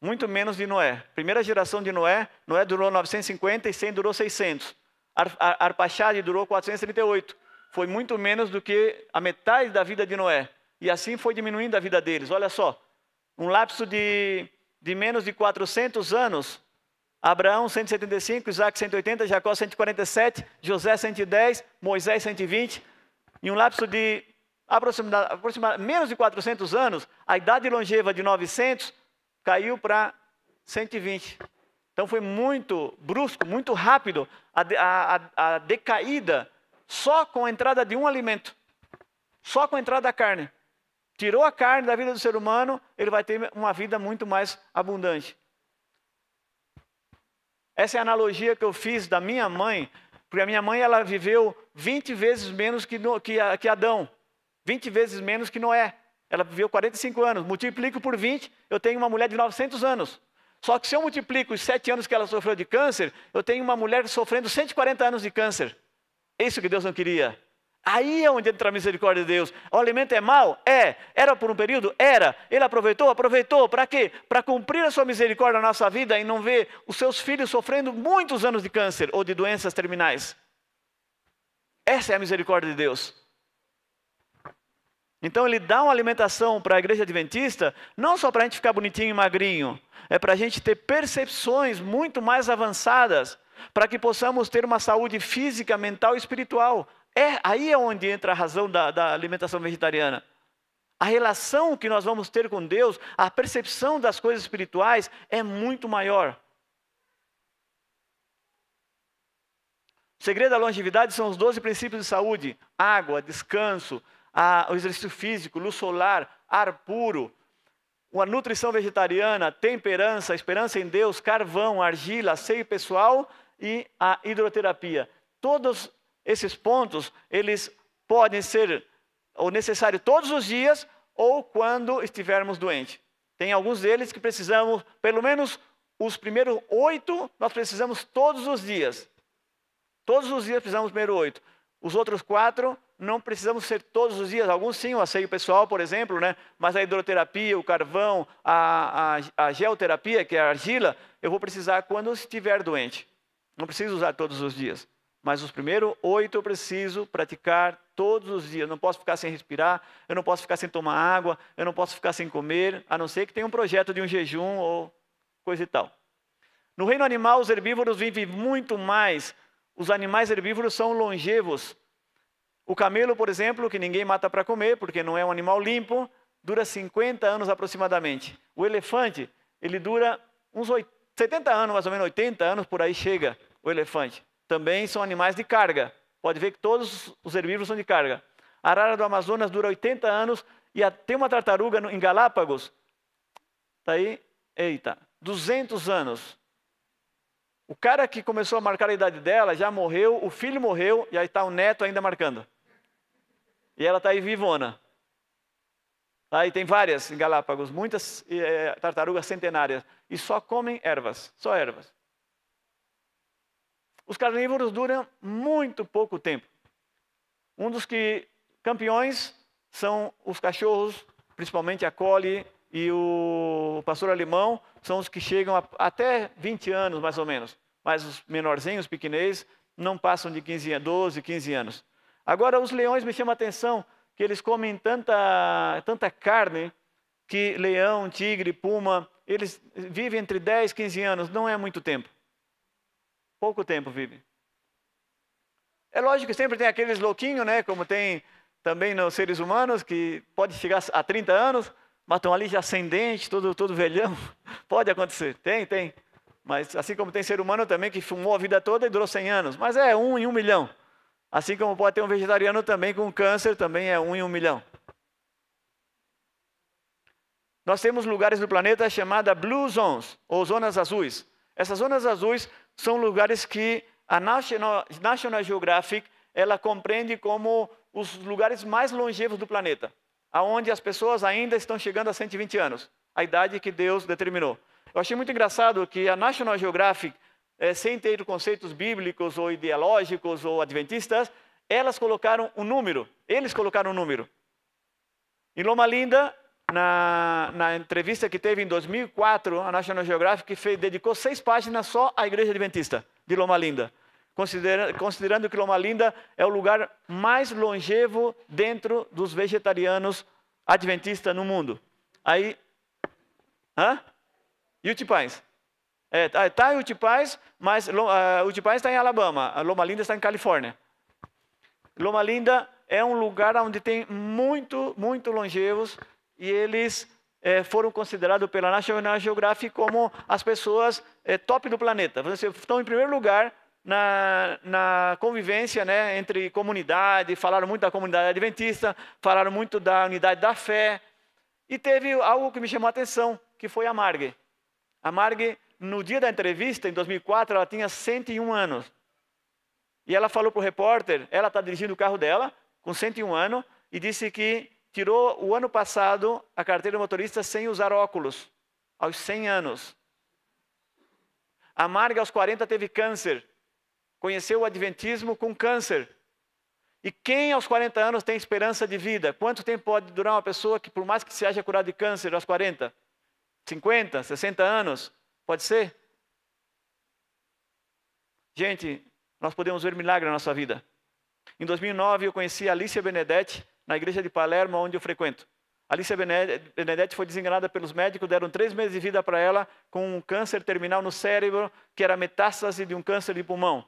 Muito menos de Noé. Primeira geração de Noé, Noé durou 950 e 100 durou 600. Ar Ar Arpaxade durou 438. Foi muito menos do que a metade da vida de Noé. E assim foi diminuindo a vida deles. Olha só, um lapso de, de menos de 400 anos, Abraão 175, Isaac 180, Jacó 147, José 110, Moisés 120. Em um lapso de aproximadamente, menos de 400 anos, a idade longeva de 900 caiu para 120. Então foi muito brusco, muito rápido a, a, a decaída só com a entrada de um alimento, só com a entrada da carne tirou a carne da vida do ser humano, ele vai ter uma vida muito mais abundante. Essa é a analogia que eu fiz da minha mãe, porque a minha mãe ela viveu 20 vezes menos que, que, que Adão, 20 vezes menos que Noé. Ela viveu 45 anos. Multiplico por 20, eu tenho uma mulher de 900 anos. Só que se eu multiplico os 7 anos que ela sofreu de câncer, eu tenho uma mulher sofrendo 140 anos de câncer. É isso que Deus não queria. Aí é onde entra a misericórdia de Deus. O alimento é mau? É. Era por um período? Era. Ele aproveitou? Aproveitou. Para quê? Para cumprir a sua misericórdia na nossa vida e não ver os seus filhos sofrendo muitos anos de câncer ou de doenças terminais. Essa é a misericórdia de Deus. Então ele dá uma alimentação para a igreja adventista, não só para a gente ficar bonitinho e magrinho, é para a gente ter percepções muito mais avançadas, para que possamos ter uma saúde física, mental e espiritual. É aí é onde entra a razão da, da alimentação vegetariana. A relação que nós vamos ter com Deus, a percepção das coisas espirituais é muito maior. O segredo da longevidade são os 12 princípios de saúde: água, descanso, a, o exercício físico, luz solar, ar puro, uma nutrição vegetariana, temperança, esperança em Deus, carvão, argila, seio pessoal e a hidroterapia. Todos esses pontos, eles podem ser ou necessário todos os dias ou quando estivermos doentes. Tem alguns deles que precisamos, pelo menos os primeiros oito, nós precisamos todos os dias. Todos os dias precisamos primeiro oito. Os outros quatro não precisamos ser todos os dias. Alguns sim, o asseio pessoal, por exemplo, né? mas a hidroterapia, o carvão, a, a, a geoterapia, que é a argila, eu vou precisar quando estiver doente. Não preciso usar todos os dias. Mas os primeiros oito eu preciso praticar todos os dias. Eu não posso ficar sem respirar, eu não posso ficar sem tomar água, eu não posso ficar sem comer, a não ser que tenha um projeto de um jejum ou coisa e tal. No reino animal, os herbívoros vivem muito mais. Os animais herbívoros são longevos. O camelo, por exemplo, que ninguém mata para comer, porque não é um animal limpo, dura 50 anos aproximadamente. O elefante, ele dura uns 70 anos, mais ou menos 80 anos, por aí chega o elefante também são animais de carga. Pode ver que todos os herbívoros são de carga. A arara do Amazonas dura 80 anos e até tem uma tartaruga em Galápagos. Está aí? Eita, 200 anos. O cara que começou a marcar a idade dela já morreu, o filho morreu e aí está o neto ainda marcando. E ela está aí vivona. Tá aí tem várias em Galápagos, muitas é, tartarugas centenárias. E só comem ervas, só ervas. Os carnívoros duram muito pouco tempo. Um dos que campeões são os cachorros, principalmente a Collie e o pastor alemão, são os que chegam a, até 20 anos, mais ou menos. Mas os menorzinhos, os pequenês, não passam de 15, 12, 15 anos. Agora, os leões me chamam a atenção que eles comem tanta, tanta carne que leão, tigre, puma, eles vivem entre 10 e 15 anos, não é muito tempo. Pouco tempo vive. É lógico que sempre tem aqueles louquinhos, né? Como tem também nos seres humanos, que pode chegar a 30 anos, mas estão ali já sem dente, todo, todo velhão. (laughs) Pode acontecer, tem, tem. Mas assim como tem ser humano também que fumou a vida toda e durou 100 anos. Mas é um em um milhão. Assim como pode ter um vegetariano também com câncer, também é um em um milhão. Nós temos lugares do planeta chamada Blue Zones, ou zonas azuis. Essas zonas azuis são lugares que a National, National Geographic ela compreende como os lugares mais longevos do planeta, aonde as pessoas ainda estão chegando a 120 anos, a idade que Deus determinou. Eu achei muito engraçado que a National Geographic, é, sem ter conceitos bíblicos ou ideológicos ou adventistas, elas colocaram um número, eles colocaram um número. Em Loma Linda, na, na, entrevista que teve em 2004, a National Geographic fez, dedicou seis páginas só à Igreja Adventista de Loma Linda, considerando que Loma Linda é o lugar mais longevo dentro dos vegetarianos adventistas no mundo. Aí, hã? E está É, tá em tá Utipães, mas uh, ah, Utipães está em Alabama, Loma Linda está em Califórnia. Loma Linda é um lugar onde tem muito, muito longevos e eles é, foram considerados pela National Geographic como as pessoas é, top do planeta. Vocês estão em primeiro lugar na, na convivência né, entre comunidade, falaram muito da comunidade adventista, falaram muito da unidade da fé. E teve algo que me chamou a atenção, que foi a Marg. A Marg, no dia da entrevista, em 2004, ela tinha 101 anos. E ela falou para o repórter, ela está dirigindo o carro dela, com 101 anos, e disse que tirou o ano passado a carteira de motorista sem usar óculos, aos 100 anos. A Marga, aos 40, teve câncer. Conheceu o Adventismo com câncer. E quem aos 40 anos tem esperança de vida? Quanto tempo pode durar uma pessoa que, por mais que seja curada de câncer aos 40? 50, 60 anos? Pode ser? Gente, nós podemos ver milagre na nossa vida. Em 2009, eu conheci a Alicia Benedetti, na igreja de Palermo, onde eu frequento. Alice Benedetti foi desenganada pelos médicos, deram três meses de vida para ela com um câncer terminal no cérebro, que era metástase de um câncer de pulmão.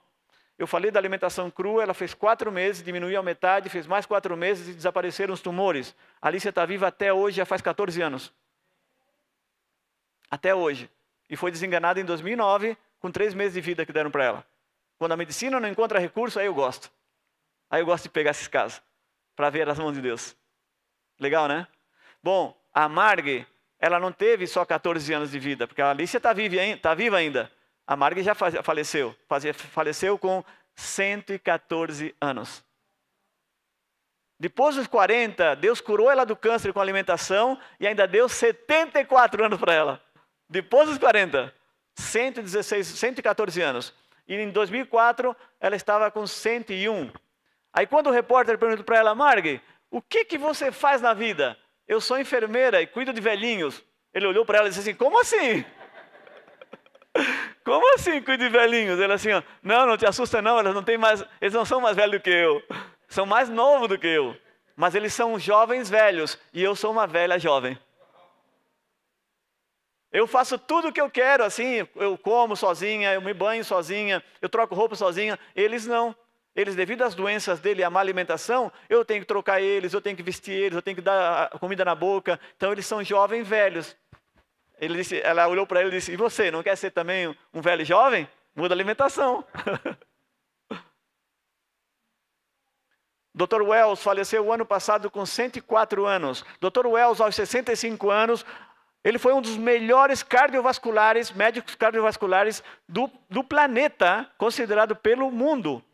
Eu falei da alimentação crua, ela fez quatro meses, diminuiu a metade, fez mais quatro meses e desapareceram os tumores. A está viva até hoje, já faz 14 anos. Até hoje. E foi desenganada em 2009, com três meses de vida que deram para ela. Quando a medicina não encontra recurso, aí eu gosto. Aí eu gosto de pegar esses casos para ver as mãos de Deus. Legal, né? Bom, a Marg, ela não teve só 14 anos de vida, porque a Alicia está viva, tá viva ainda. A Marg já faleceu, faleceu com 114 anos. Depois dos 40, Deus curou ela do câncer com alimentação e ainda deu 74 anos para ela. Depois dos 40, 116, 114 anos. E em 2004, ela estava com 101 Aí quando o repórter pergunta para ela, Marg, o que, que você faz na vida? Eu sou enfermeira e cuido de velhinhos. Ele olhou para ela e disse assim, como assim? (laughs) Como assim cuido de velhinhos? Ele assim, não, não te assusta não, eles não, têm mais, eles não são mais velhos do que eu. São mais novos do que eu. Mas eles são jovens velhos e eu sou uma velha jovem. Eu faço tudo o que eu quero, assim, eu como sozinha, eu me banho sozinha, eu troco roupa sozinha. Eles não. Eles, devido às doenças dele e à má alimentação, eu tenho que trocar eles, eu tenho que vestir eles, eu tenho que dar comida na boca. Então, eles são jovens velhos. Ele disse, ela olhou para ele e disse: E você, não quer ser também um velho jovem? Muda a alimentação. (laughs) Dr. Wells faleceu o ano passado com 104 anos. Dr. Wells, aos 65 anos, ele foi um dos melhores cardiovasculares, médicos cardiovasculares do, do planeta, considerado pelo mundo.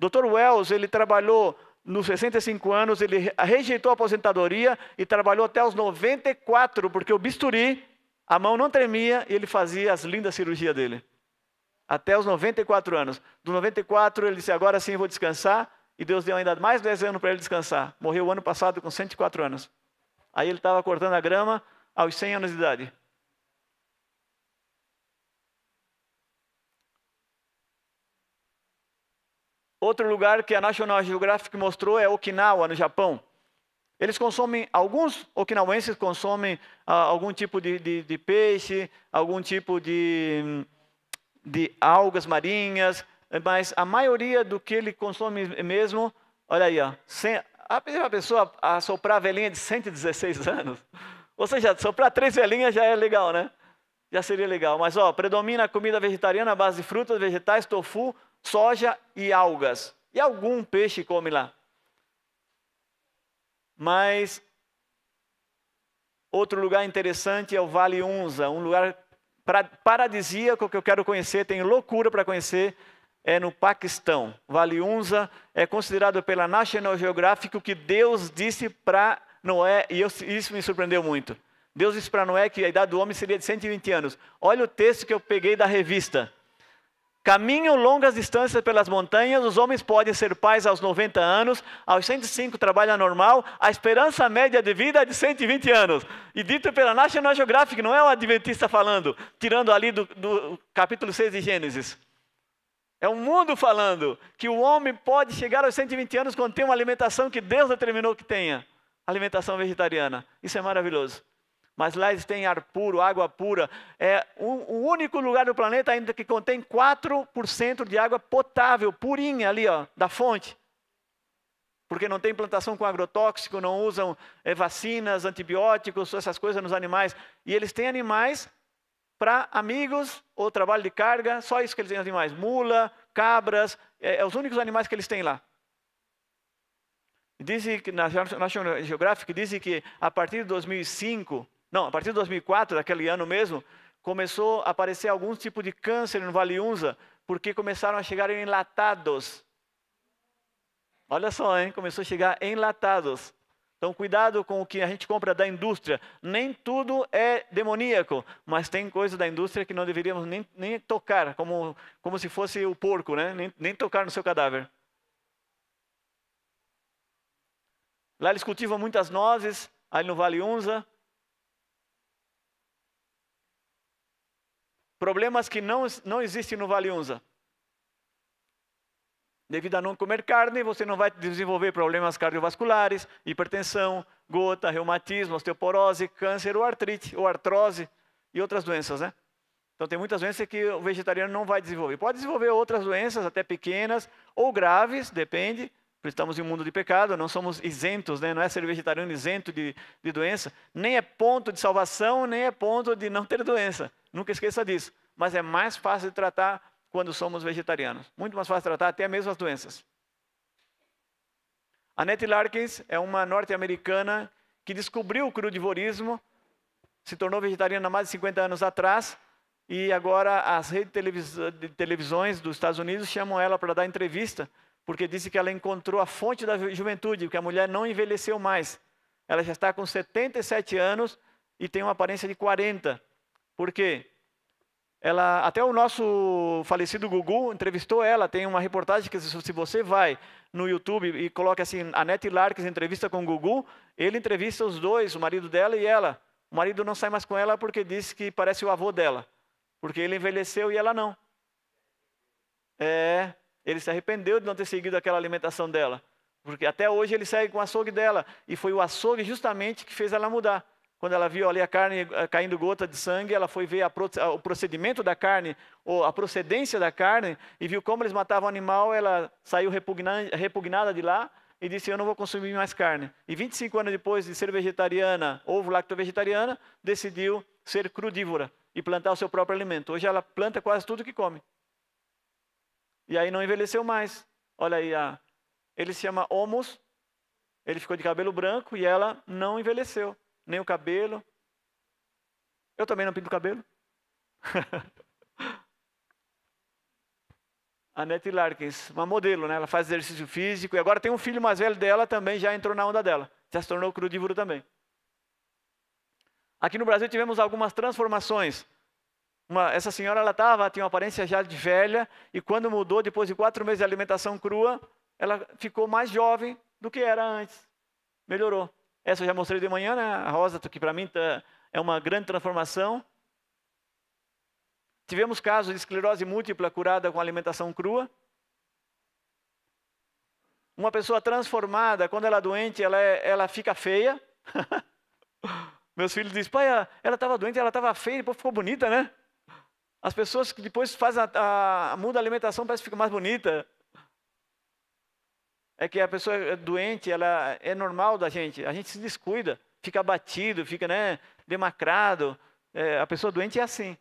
Dr. Wells, ele trabalhou nos 65 anos, ele rejeitou a aposentadoria e trabalhou até os 94, porque o bisturi, a mão não tremia e ele fazia as lindas cirurgias dele. Até os 94 anos. Do 94, ele disse: agora sim vou descansar. E Deus deu ainda mais 10 anos para ele descansar. Morreu o ano passado com 104 anos. Aí ele estava cortando a grama aos 100 anos de idade. Outro lugar que a National Geographic mostrou é Okinawa, no Japão. Eles consomem, alguns okinawenses consomem ah, algum tipo de, de, de, peixe, algum tipo de, de algas marinhas, mas a maioria do que ele consome mesmo, olha aí, ó, sem, a pessoa a soprar a velhinha de 116 (laughs) anos, ou seja, soprar três velhinhas já é legal, né? Já seria legal. Mas ó, predomina a comida vegetariana à base de frutas, vegetais, tofu, soja e algas. E algum peixe come lá. Mas outro lugar interessante é o Vale Unza, um lugar paradisíaco que eu quero conhecer, tenho loucura para conhecer, é no Paquistão. Vale Unza é considerado pela National Geographic o que Deus disse para Noé, e eu, isso me surpreendeu muito. Deus disse para Noé que a idade do homem seria de 120 anos. Olha o texto que eu peguei da revista. Caminham longas distâncias pelas montanhas, os homens podem ser pais aos 90 anos, aos 105 trabalha normal, a esperança média de vida é de 120 anos. E dito pela National Geographic, não é o Adventista falando, tirando ali do, do capítulo 6 de Gênesis. É o mundo falando que o homem pode chegar aos 120 anos quando tem uma alimentação que Deus determinou que tenha alimentação vegetariana. Isso é maravilhoso mas lá eles têm ar puro, água pura. É o único lugar do planeta ainda que contém 4% de água potável, purinha ali, ó, da fonte. Porque não tem plantação com agrotóxico, não usam é, vacinas, antibióticos, essas coisas nos animais. E eles têm animais para amigos ou trabalho de carga, só isso que eles têm animais. Mula, cabras, é, é os únicos animais que eles têm lá. Dizem que, na National Geographic dizem que a partir de 2005 não, a partir de 2004, daquele ano mesmo, começou a aparecer algum tipo de câncer no Vale Unza, porque começaram a chegar enlatados. Olha só, hein? Começou a chegar enlatados. Então, cuidado com o que a gente compra da indústria. Nem tudo é demoníaco, mas tem coisa da indústria que não deveríamos nem, nem tocar, como, como se fosse o porco, né? Nem, nem tocar no seu cadáver. Lá eles cultivam muitas nozes, ali no Vale Unza, Problemas que não, não existem no Vale Unza. Devido a não comer carne, você não vai desenvolver problemas cardiovasculares, hipertensão, gota, reumatismo, osteoporose, câncer ou artrite, ou artrose e outras doenças, né? Então tem muitas doenças que o vegetariano não vai desenvolver. Pode desenvolver outras doenças, até pequenas ou graves, depende, Estamos em um mundo de pecado, não somos isentos, né? não é ser vegetariano isento de, de doença, nem é ponto de salvação, nem é ponto de não ter doença. Nunca esqueça disso. Mas é mais fácil de tratar quando somos vegetarianos. Muito mais fácil de tratar até mesmo as doenças. Annette Larkins é uma norte-americana que descobriu o crudivorismo, se tornou vegetariana há mais de 50 anos atrás, e agora as redes de televisões dos Estados Unidos chamam ela para dar entrevista porque disse que ela encontrou a fonte da juventude, porque a mulher não envelheceu mais. Ela já está com 77 anos e tem uma aparência de 40. Por quê? Ela, até o nosso falecido Gugu entrevistou ela. Tem uma reportagem que, se você vai no YouTube e coloca assim: Anete Larques entrevista com o Gugu, ele entrevista os dois, o marido dela e ela. O marido não sai mais com ela porque disse que parece o avô dela, porque ele envelheceu e ela não. É, ele se arrependeu de não ter seguido aquela alimentação dela. Porque até hoje ele segue com o açougue dela. E foi o açougue justamente que fez ela mudar. Quando ela viu ali a carne eh, caindo gota de sangue, ela foi ver a, o procedimento da carne, ou a procedência da carne, e viu como eles matavam o animal. Ela saiu repugnada de lá e disse: Eu não vou consumir mais carne. E 25 anos depois de ser vegetariana, ovo lacto-vegetariana, decidiu ser crudívora e plantar o seu próprio alimento. Hoje ela planta quase tudo que come. E aí não envelheceu mais. Olha aí, a... ele se chama Homos, ele ficou de cabelo branco e ela não envelheceu. Nem o cabelo. Eu também não pinto o cabelo. Annette (laughs) Larkins, uma modelo, né? Ela faz exercício físico e agora tem um filho mais velho dela também, já entrou na onda dela. Já se tornou crudívoro também. Aqui no Brasil tivemos algumas transformações uma, essa senhora ela tava, tinha uma aparência já de velha e quando mudou depois de quatro meses de alimentação crua, ela ficou mais jovem do que era antes. Melhorou. Essa eu já mostrei de manhã, né? A Rosa, tá que para mim tá, é uma grande transformação. Tivemos casos de esclerose múltipla curada com alimentação crua. Uma pessoa transformada, quando ela é doente, ela, é, ela fica feia. (laughs) Meus filhos dizem, pai, ela estava doente, ela estava feia, depois ficou bonita, né? As pessoas que depois fazem a, a muda a alimentação parece que fica mais bonita. É que a pessoa é doente, ela é normal da gente. A gente se descuida, fica abatido, fica né, demacrado. É, a pessoa doente é assim.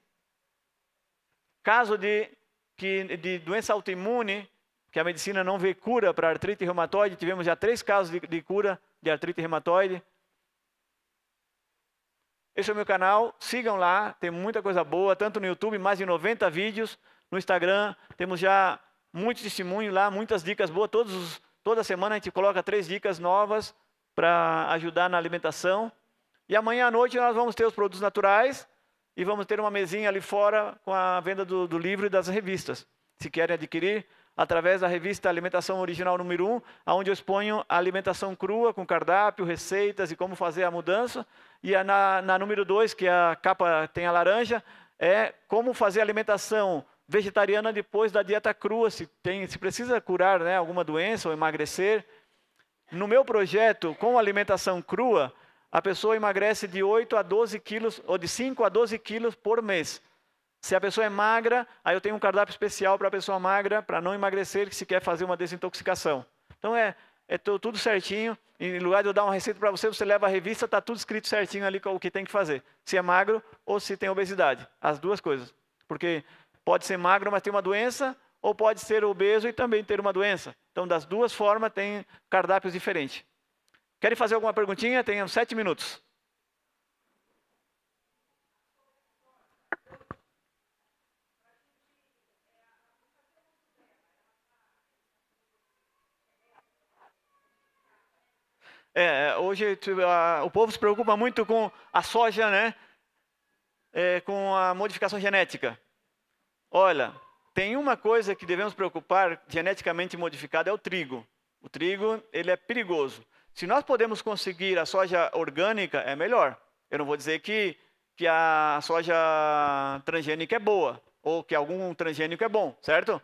Caso de, que, de doença autoimune, que a medicina não vê cura para artrite reumatoide, tivemos já três casos de, de cura de artrite reumatoide. Esse é o meu canal, sigam lá, tem muita coisa boa, tanto no YouTube, mais de 90 vídeos, no Instagram, temos já muito testemunho lá, muitas dicas boas, todos, toda semana a gente coloca três dicas novas para ajudar na alimentação. E amanhã à noite nós vamos ter os produtos naturais e vamos ter uma mesinha ali fora com a venda do, do livro e das revistas. Se querem adquirir, através da revista Alimentação Original número 1, onde eu exponho a alimentação crua, com cardápio, receitas e como fazer a mudança. E na, na número 2, que é a capa tem a laranja, é como fazer alimentação vegetariana depois da dieta crua, se, tem, se precisa curar né, alguma doença ou emagrecer. No meu projeto, com alimentação crua, a pessoa emagrece de 8 a 12 quilos, ou de 5 a 12 quilos por mês. Se a pessoa é magra, aí eu tenho um cardápio especial para a pessoa magra, para não emagrecer, que se quer fazer uma desintoxicação. Então é, é tudo certinho. Em lugar de eu dar uma receita para você, você leva a revista, está tudo escrito certinho ali o que tem que fazer. Se é magro ou se tem obesidade. As duas coisas. Porque pode ser magro, mas tem uma doença, ou pode ser obeso e também ter uma doença. Então, das duas formas, tem cardápios diferentes. Querem fazer alguma perguntinha? Tenham sete minutos. É, é, hoje a, o povo se preocupa muito com a soja, né? É, com a modificação genética. Olha, tem uma coisa que devemos preocupar geneticamente modificada é o trigo. O trigo ele é perigoso. Se nós podemos conseguir a soja orgânica é melhor. Eu não vou dizer que que a soja transgênica é boa ou que algum transgênico é bom, certo?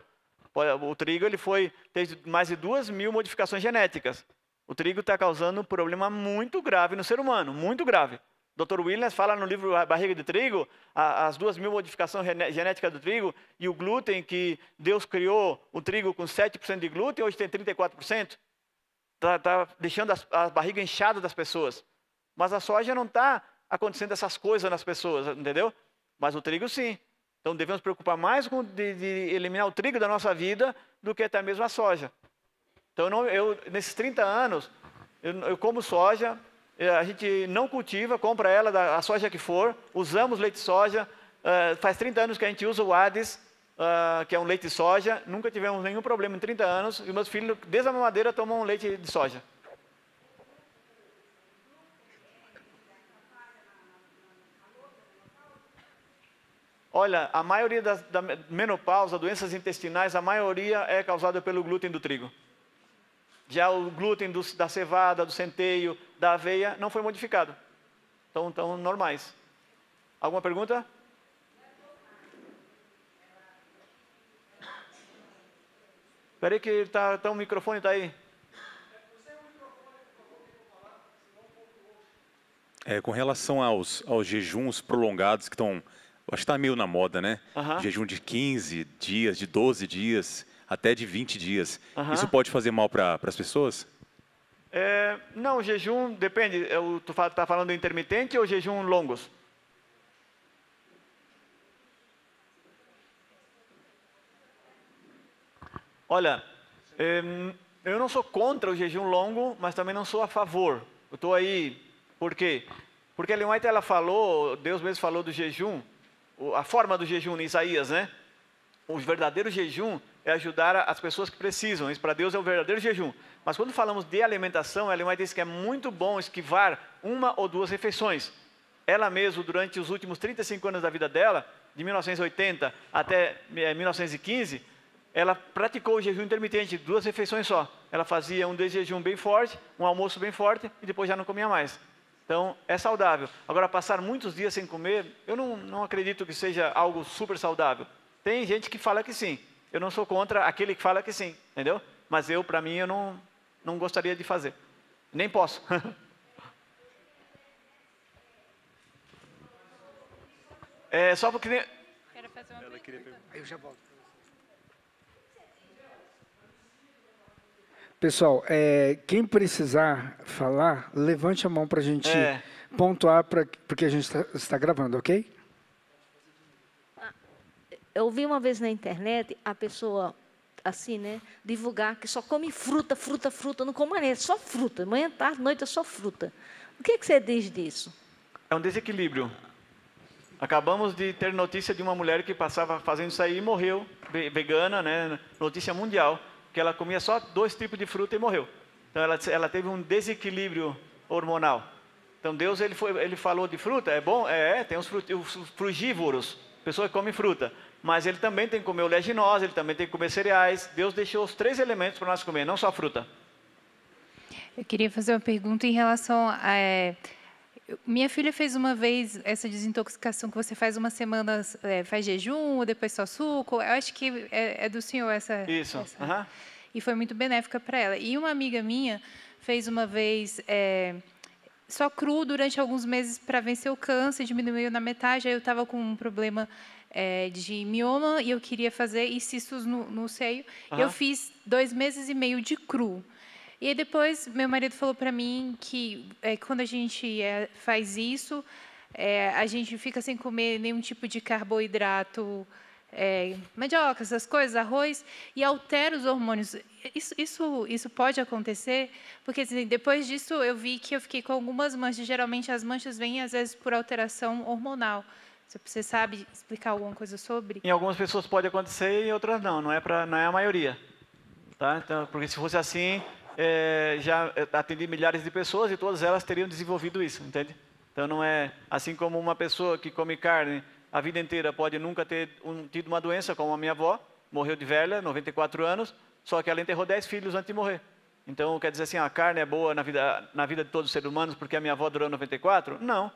O trigo ele foi teve mais de duas mil modificações genéticas. O trigo está causando um problema muito grave no ser humano, muito grave. Dr. Williams fala no livro Barriga de Trigo, as duas mil modificações genéticas do trigo e o glúten, que Deus criou o trigo com 7% de glúten, hoje tem 34%. Está tá deixando as, a barriga inchada das pessoas. Mas a soja não está acontecendo essas coisas nas pessoas, entendeu? Mas o trigo sim. Então devemos preocupar mais com de, de eliminar o trigo da nossa vida do que até mesmo a soja. Então, eu, não, eu nesses 30 anos, eu, eu, como soja, eh, a gente não cultiva, compra ela, da, a soja que for, usamos leite de soja. Uh, faz 30 anos que a gente usa o ADES, uh, ah, que é um leite de soja, nunca tivemos nenhum problema em 30 anos, e meus filhos, desde a mamadeira, tomam leite de soja. Olha, a maioria da, da menopausa, doenças intestinais, a maioria é causada pelo glúten do trigo. Já o glúten do, da cevada, do centeio, da aveia, não foi modificado. Então, estão normais. Alguma pergunta? aí que está tá, o microfone está aí. É, com relação aos, aos jejuns prolongados que estão, acho que está meio na moda, né? Uhum. Jejum de 15 dias, de 12 dias até de 20 dias. Uhum. Isso pode fazer mal para as pessoas? É, não, jejum depende. Eu, é tu está falando intermitente ou jejum longos? Olha, é, eu não sou contra o jejum longo, mas também não sou a favor. Eu estou aí, por quê? Porque a White, ela falou, Deus mesmo falou do jejum, a forma do jejum em Isaías, né? O verdadeiro jejum é ajudar as pessoas que precisam. Isso para Deus é um verdadeiro jejum. Mas quando falamos de alimentação, ela vai diz que é muito bom esquivar uma ou duas refeições. Ela mesmo, durante os últimos 35 anos da vida dela, de 1980 até 1915, eh, ela praticou o jejum intermitente, duas refeições só. Ela fazia um desjejum bem forte, um almoço bem forte e depois já não comia mais. Então, é saudável. Agora, passar muitos dias sem comer, eu não, não acredito que seja algo super saudável. Tem gente que fala que sim, eu não sou contra aquele que fala que sim, entendeu? Mas eu, para mim, eu não, não gostaria de fazer. Nem posso. (laughs) é só porque... Quero fazer uma Ela pergunta. Eu já volto. Pessoal, é, quem precisar falar, levante a mão para a gente é. pontuar, pra, porque a gente tá, está tá gravando, ok? Eu vi uma vez na internet a pessoa assim, né, divulgar que só come fruta, fruta, fruta, não come nada só fruta. Manhã, tarde, noite é só fruta. O que, é que você diz disso? É um desequilíbrio. Acabamos de ter notícia de uma mulher que passava fazendo isso aí e morreu, vegana, né? Notícia mundial, que ela comia só dois tipos de fruta e morreu. Então ela, ela teve um desequilíbrio hormonal. Então Deus ele, foi, ele falou de fruta, é bom, é, tem os, frugívoros, pessoas que comem fruta mas ele também tem que comer oleaginosa, ele também tem que comer cereais. Deus deixou os três elementos para nós comer, não só fruta. Eu queria fazer uma pergunta em relação a. É, minha filha fez uma vez essa desintoxicação que você faz uma semana, é, faz jejum, depois só suco. Eu acho que é, é do senhor essa. Isso. Essa. Uhum. E foi muito benéfica para ela. E uma amiga minha fez uma vez é, só cru durante alguns meses para vencer o câncer, diminuiu na metade. Aí eu estava com um problema é, de mioma e eu queria fazer e cistos no, no seio. Uhum. Eu fiz dois meses e meio de cru. E aí depois meu marido falou para mim que é, quando a gente é, faz isso, é, a gente fica sem comer nenhum tipo de carboidrato, é, mandioca, essas coisas, arroz, e altera os hormônios. Isso, isso, isso pode acontecer? Porque assim, depois disso eu vi que eu fiquei com algumas manchas. Geralmente as manchas vêm às vezes por alteração hormonal. Você sabe explicar alguma coisa sobre? Em algumas pessoas pode acontecer e em outras não. Não é para, não é a maioria, tá? Então, porque se fosse assim, é, já atendi milhares de pessoas e todas elas teriam desenvolvido isso, entende? Então não é assim como uma pessoa que come carne a vida inteira pode nunca ter um, tido uma doença, como a minha avó morreu de velha, 94 anos, só que ela enterrou 10 filhos antes de morrer. Então quer dizer assim, ah, a carne é boa na vida na vida de todos os seres humanos porque a minha avó durou 94? Não.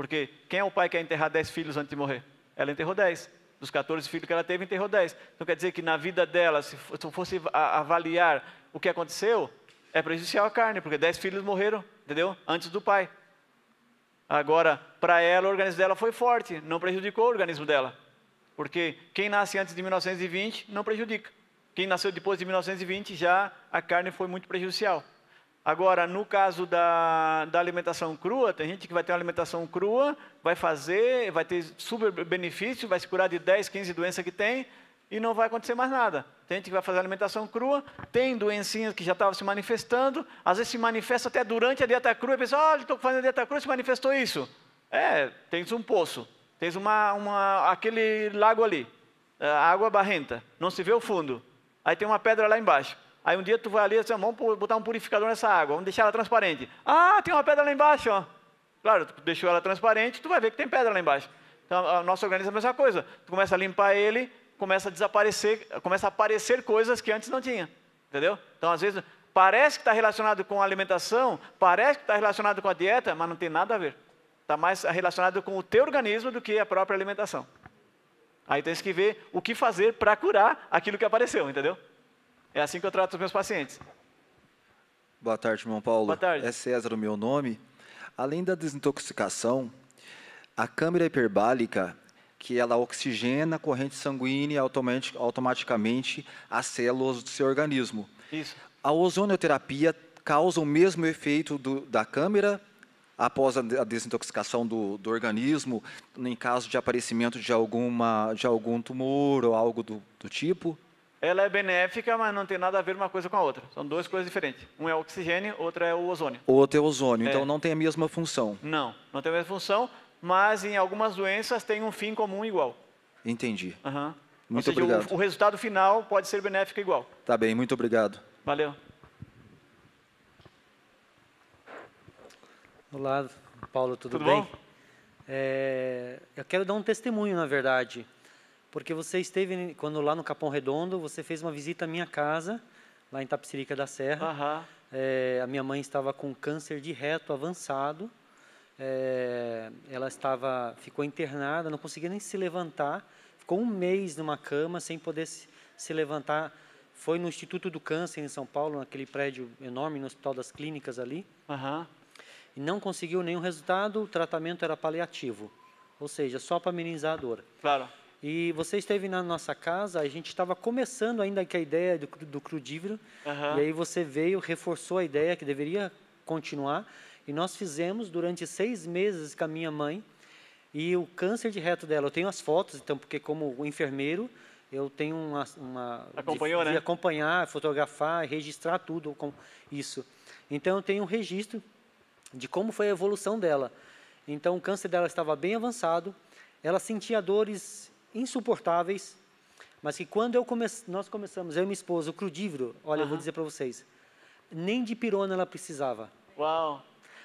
Porque quem é o pai que quer enterrar 10 filhos antes de morrer? Ela enterrou 10. Dos 14 filhos que ela teve, enterrou 10. Então quer dizer que na vida dela, se fosse avaliar o que aconteceu, é prejudicial a carne, porque 10 filhos morreram, entendeu? Antes do pai. Agora, para ela, o organismo dela foi forte, não prejudicou o organismo dela. Porque quem nasce antes de 1920 não prejudica. Quem nasceu depois de 1920 já a carne foi muito prejudicial. Agora, no caso da, da alimentação crua, tem gente que vai ter uma alimentação crua, vai fazer, vai ter super benefício, vai se curar de 10, 15 doenças que tem e não vai acontecer mais nada. Tem gente que vai fazer alimentação crua, tem doencinhas que já estavam se manifestando, às vezes se manifesta até durante a dieta crua, e pensa, ah, olha, estou fazendo a dieta crua, se manifestou isso. É, tens um poço, tens uma, uma, aquele lago ali, água barrenta, não se vê o fundo. Aí tem uma pedra lá embaixo. Aí um dia tu vai ali e diz, assim, vamos botar um purificador nessa água, vamos deixar ela transparente. Ah, tem uma pedra lá embaixo, ó. Claro, tu deixou ela transparente, tu vai ver que tem pedra lá embaixo. Então, o nosso organismo é a mesma coisa. Tu começa a limpar ele, começa a desaparecer, começa a aparecer coisas que antes não tinha. Entendeu? Então, às vezes, parece que está relacionado com a alimentação, parece que está relacionado com a dieta, mas não tem nada a ver. Está mais relacionado com o teu organismo do que a própria alimentação. Aí tens que ver o que fazer para curar aquilo que apareceu, entendeu? É assim que eu trato os meus pacientes. Boa tarde, irmão Paulo. Boa tarde. É César o meu nome. Além da desintoxicação, a câmera hiperbálica, que ela oxigena a corrente sanguínea automaticamente as células do seu organismo. Isso. A ozonioterapia causa o mesmo efeito do, da câmera após a, desintoxicação do, do, organismo, em caso de aparecimento de, alguma, de algum tumor ou algo do, do tipo? ela é benéfica, mas não tem nada a ver uma coisa com a outra. São duas coisas diferentes. Um é o oxigênio, outra é o ozônio. Outro é o ozônio, então é. então não tem a mesma função. Não, não tem a mesma função, mas em algumas doenças tem um fim comum igual. Entendi. Uhum. Muito seja, obrigado. O, o resultado final pode ser benéfico igual. Tá bem, muito obrigado. Valeu. Olá, Paulo, tudo, tudo bem? É, eu quero dar um testemunho, na verdade porque você esteve, quando lá no Capão Redondo, você fez uma visita à minha casa, lá em Tapsirica da Serra. Uhum. É, a minha mãe estava com câncer de reto avançado. É, ela estava, ficou internada, não conseguia nem se levantar. Ficou um mês numa cama sem poder se, se levantar. Foi no Instituto do Câncer em São Paulo, naquele prédio enorme no Hospital das Clínicas ali. Uhum. E não conseguiu nenhum resultado. O tratamento era paliativo, ou seja, só para amenizar a dor. Claro. E você esteve na nossa casa, a gente estava começando ainda com a ideia do, do uhum. e aí você veio, reforçou a ideia que deveria continuar, e nós fizemos durante seis meses com a minha mãe, e o câncer de reto dela, eu tenho as fotos, então, porque como enfermeiro, eu tenho uma... uma Acompanhou, de, de né? acompanhar, fotografar, registrar tudo com isso. Então, eu tenho um registro de como foi a evolução dela. Então, o câncer dela estava bem avançado, ela sentia dores insuportáveis, mas que quando come nós começamos, eu e minha esposa, o crudívoro, olha, eu vou dizer para vocês, nem de pirona ela precisava. Uau!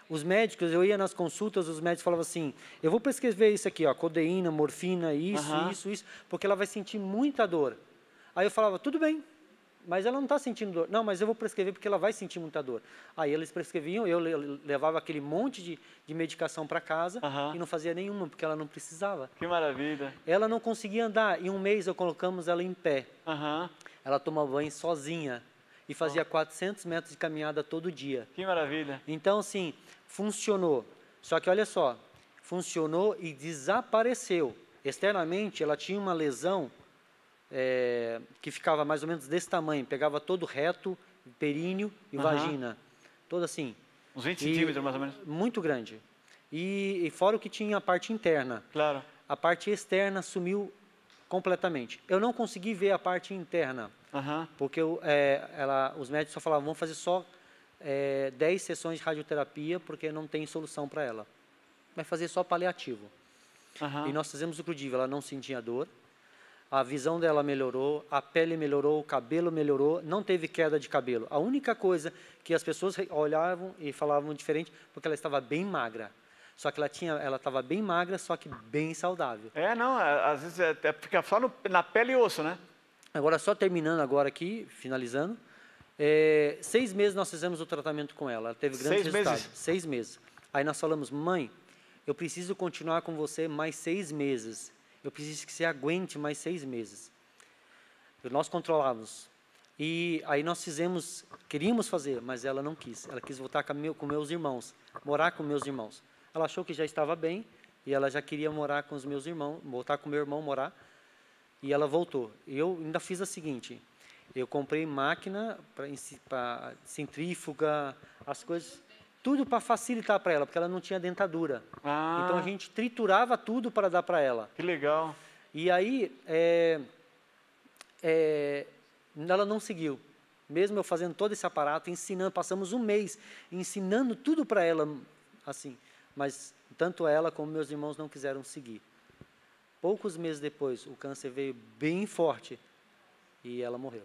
Os médicos, eu ia nas consultas, os médicos falavam assim, eu vou prescrever isso aqui, ó, codeína, morfina, isso, isso, isso, porque ela vai sentir muita dor. Aí eu falava, tudo bem, mas ela não está sentindo dor. Não, mas eu vou prescrever porque ela vai sentir muita dor. Aí eles prescreviam, eu levava aquele monte de, de medicação para casa uhum. e não fazia nenhuma, porque ela não precisava. Que maravilha. Ela não conseguia andar. Em um mês, eu colocamos ela em pé. Uhum. Ela tomava banho sozinha e fazia uhum. 400 metros de caminhada todo dia. Que maravilha. Então, assim, funcionou. Só que olha só, funcionou e desapareceu. Externamente, ela tinha uma lesão é, que ficava mais ou menos desse tamanho, pegava todo reto, períneo e uhum. vagina. Todo assim. Uns 20 e, centímetros, mais ou menos. Muito grande. E, e, fora o que tinha a parte interna. Claro. A parte externa sumiu completamente. Eu não consegui ver a parte interna, uhum. porque eu, é, ela, os médicos só falavam, vamos fazer só é, 10 sessões de radioterapia, porque não tem solução para ela. Vai fazer só paliativo. Uhum. E nós fizemos o crudível, ela não sentia dor, a visão dela melhorou, a pele melhorou, o cabelo melhorou, não teve queda de cabelo. A única coisa que as pessoas olhavam e falavam diferente, porque ela estava bem magra. Só que ela tinha, ela estava bem magra, só que bem saudável. É, não, às vezes é, é, fica só no, na pele e osso, né? Agora, só terminando agora aqui, finalizando, é, seis meses nós fizemos o tratamento com ela. Ela teve grandes seis resultados. Meses. Seis meses. Aí nós falamos, mãe, eu preciso continuar com você mais seis meses eu preciso que você aguente mais seis meses. Nós controlávamos. E aí nós fizemos, queríamos fazer, mas ela não quis. Ela quis voltar com, meu, com meus irmãos, morar com meus irmãos. Ela achou que já estava bem e ela já queria morar com os meus irmãos, voltar com meu irmão morar. E ela voltou. Eu ainda fiz a seguinte: eu comprei máquina para centrífuga, as coisas tudo para facilitar para ela, porque ela não tinha dentadura. Ah. Então a gente triturava tudo para dar para ela. Que legal. E aí é, é, ela não seguiu. Mesmo eu fazendo todo esse aparato, ensinando, passamos um mês ensinando tudo para ela, assim. Mas tanto ela como meus irmãos não quiseram seguir. Poucos meses depois, o câncer veio bem forte e ela morreu.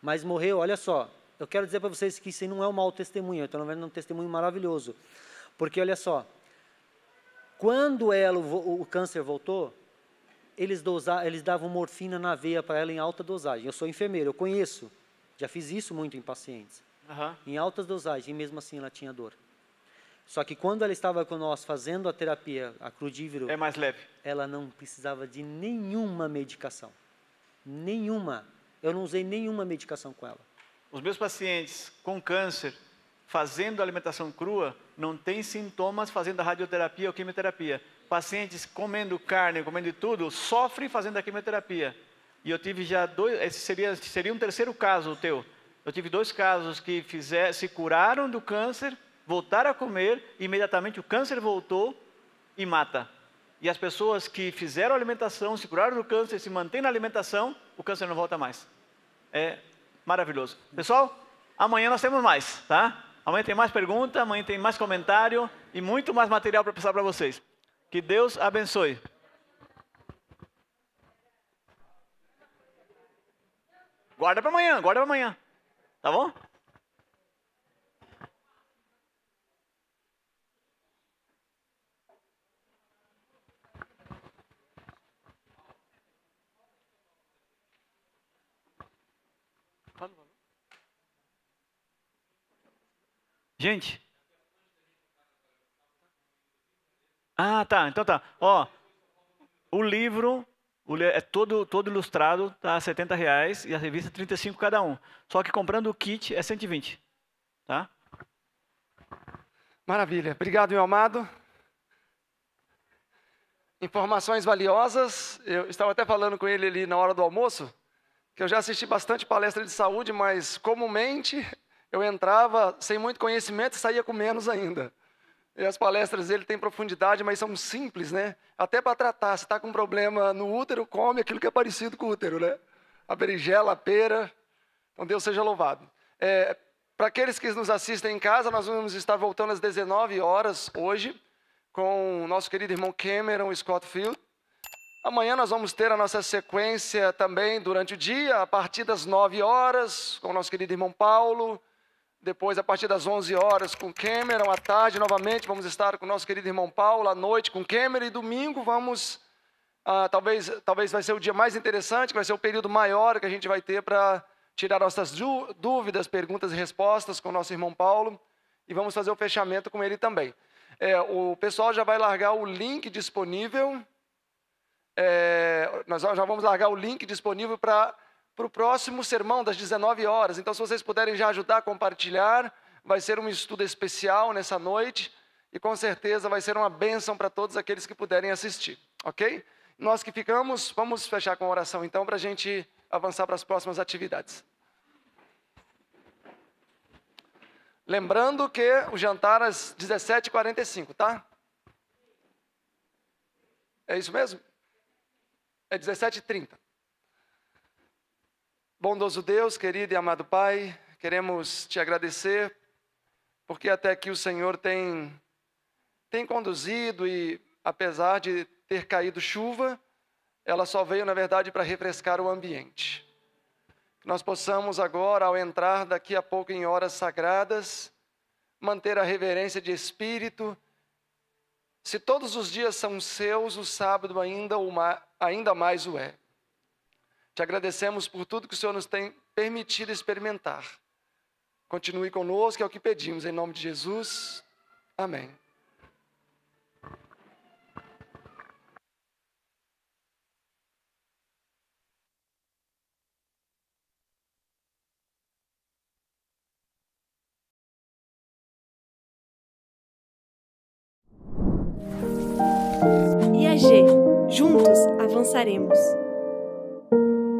Mas morreu, olha só, eu quero dizer para vocês que isso não é um mau testemunho, eu estou vendo um testemunho maravilhoso. Porque olha só, quando ela, o, o câncer voltou, eles, dosa, eles davam morfina na veia para ela em alta dosagem. Eu sou enfermeiro, eu conheço. Já fiz isso muito em pacientes. Uhum. Em altas dosagens, e mesmo assim ela tinha dor. Só que quando ela estava com nós fazendo a terapia, a crudívero, É mais leve. Ela não precisava de nenhuma medicação. Nenhuma. Eu não usei nenhuma medicação com ela. Os meus pacientes com câncer, fazendo alimentação crua, não têm sintomas fazendo a radioterapia ou quimioterapia. Pacientes comendo carne, comendo tudo, sofrem fazendo a quimioterapia. E eu tive já dois, esse seria, seria um terceiro caso o teu. Eu tive dois casos que fizer, se curaram do câncer, voltaram a comer, imediatamente o câncer voltou e mata. E as pessoas que fizeram alimentação, se curaram do câncer, se mantêm na alimentação, o câncer não volta mais. É Maravilhoso. Pessoal, amanhã nós temos mais, tá? Amanhã tem mais pergunta, amanhã tem mais comentário e muito mais material para passar para vocês. Que Deus abençoe. Guarda para amanhã, guarda para amanhã. Tá bom? Gente. Ah, tá. Então tá. Ó, o livro o é todo, todo ilustrado, tá? R$ reais e a revista 35 cada um. Só que comprando o kit é 120, tá? Maravilha. Obrigado, meu amado. Informações valiosas. Eu estava até falando com ele ali na hora do almoço, que eu já assisti bastante palestra de saúde, mas comumente eu entrava sem muito conhecimento e saía com menos ainda. E as palestras ele tem profundidade, mas são simples, né? Até para tratar. Se está com problema no útero, come aquilo que é parecido com o útero, né? A berigela, a pera. Então Deus seja louvado. É, para aqueles que nos assistem em casa, nós vamos estar voltando às 19 horas hoje com o nosso querido irmão Cameron Scott Field. Amanhã nós vamos ter a nossa sequência também durante o dia, a partir das 9 horas, com o nosso querido irmão Paulo. Depois, a partir das 11 horas, com Cameron. À tarde, novamente, vamos estar com o nosso querido irmão Paulo. À noite, com Cameron. E domingo, vamos. Ah, talvez, talvez vai ser o dia mais interessante, vai ser o período maior que a gente vai ter para tirar nossas dúvidas, perguntas e respostas com o nosso irmão Paulo. E vamos fazer o fechamento com ele também. É, o pessoal já vai largar o link disponível. É, nós já vamos largar o link disponível para para o próximo sermão das 19 horas. Então, se vocês puderem já ajudar a compartilhar, vai ser um estudo especial nessa noite e com certeza vai ser uma bênção para todos aqueles que puderem assistir, ok? Nós que ficamos, vamos fechar com a oração então para a gente avançar para as próximas atividades. Lembrando que o jantar às 17h45, tá? É isso mesmo? É 17h30. Bondoso Deus, querido e amado Pai, queremos te agradecer porque até aqui o Senhor tem tem conduzido e apesar de ter caído chuva, ela só veio na verdade para refrescar o ambiente. Que nós possamos agora ao entrar daqui a pouco em horas sagradas, manter a reverência de espírito. Se todos os dias são seus, o sábado ainda, ainda mais o é. Te agradecemos por tudo que o Senhor nos tem permitido experimentar. Continue conosco, é o que pedimos, em nome de Jesus. Amém. IAG. Juntos avançaremos. thank you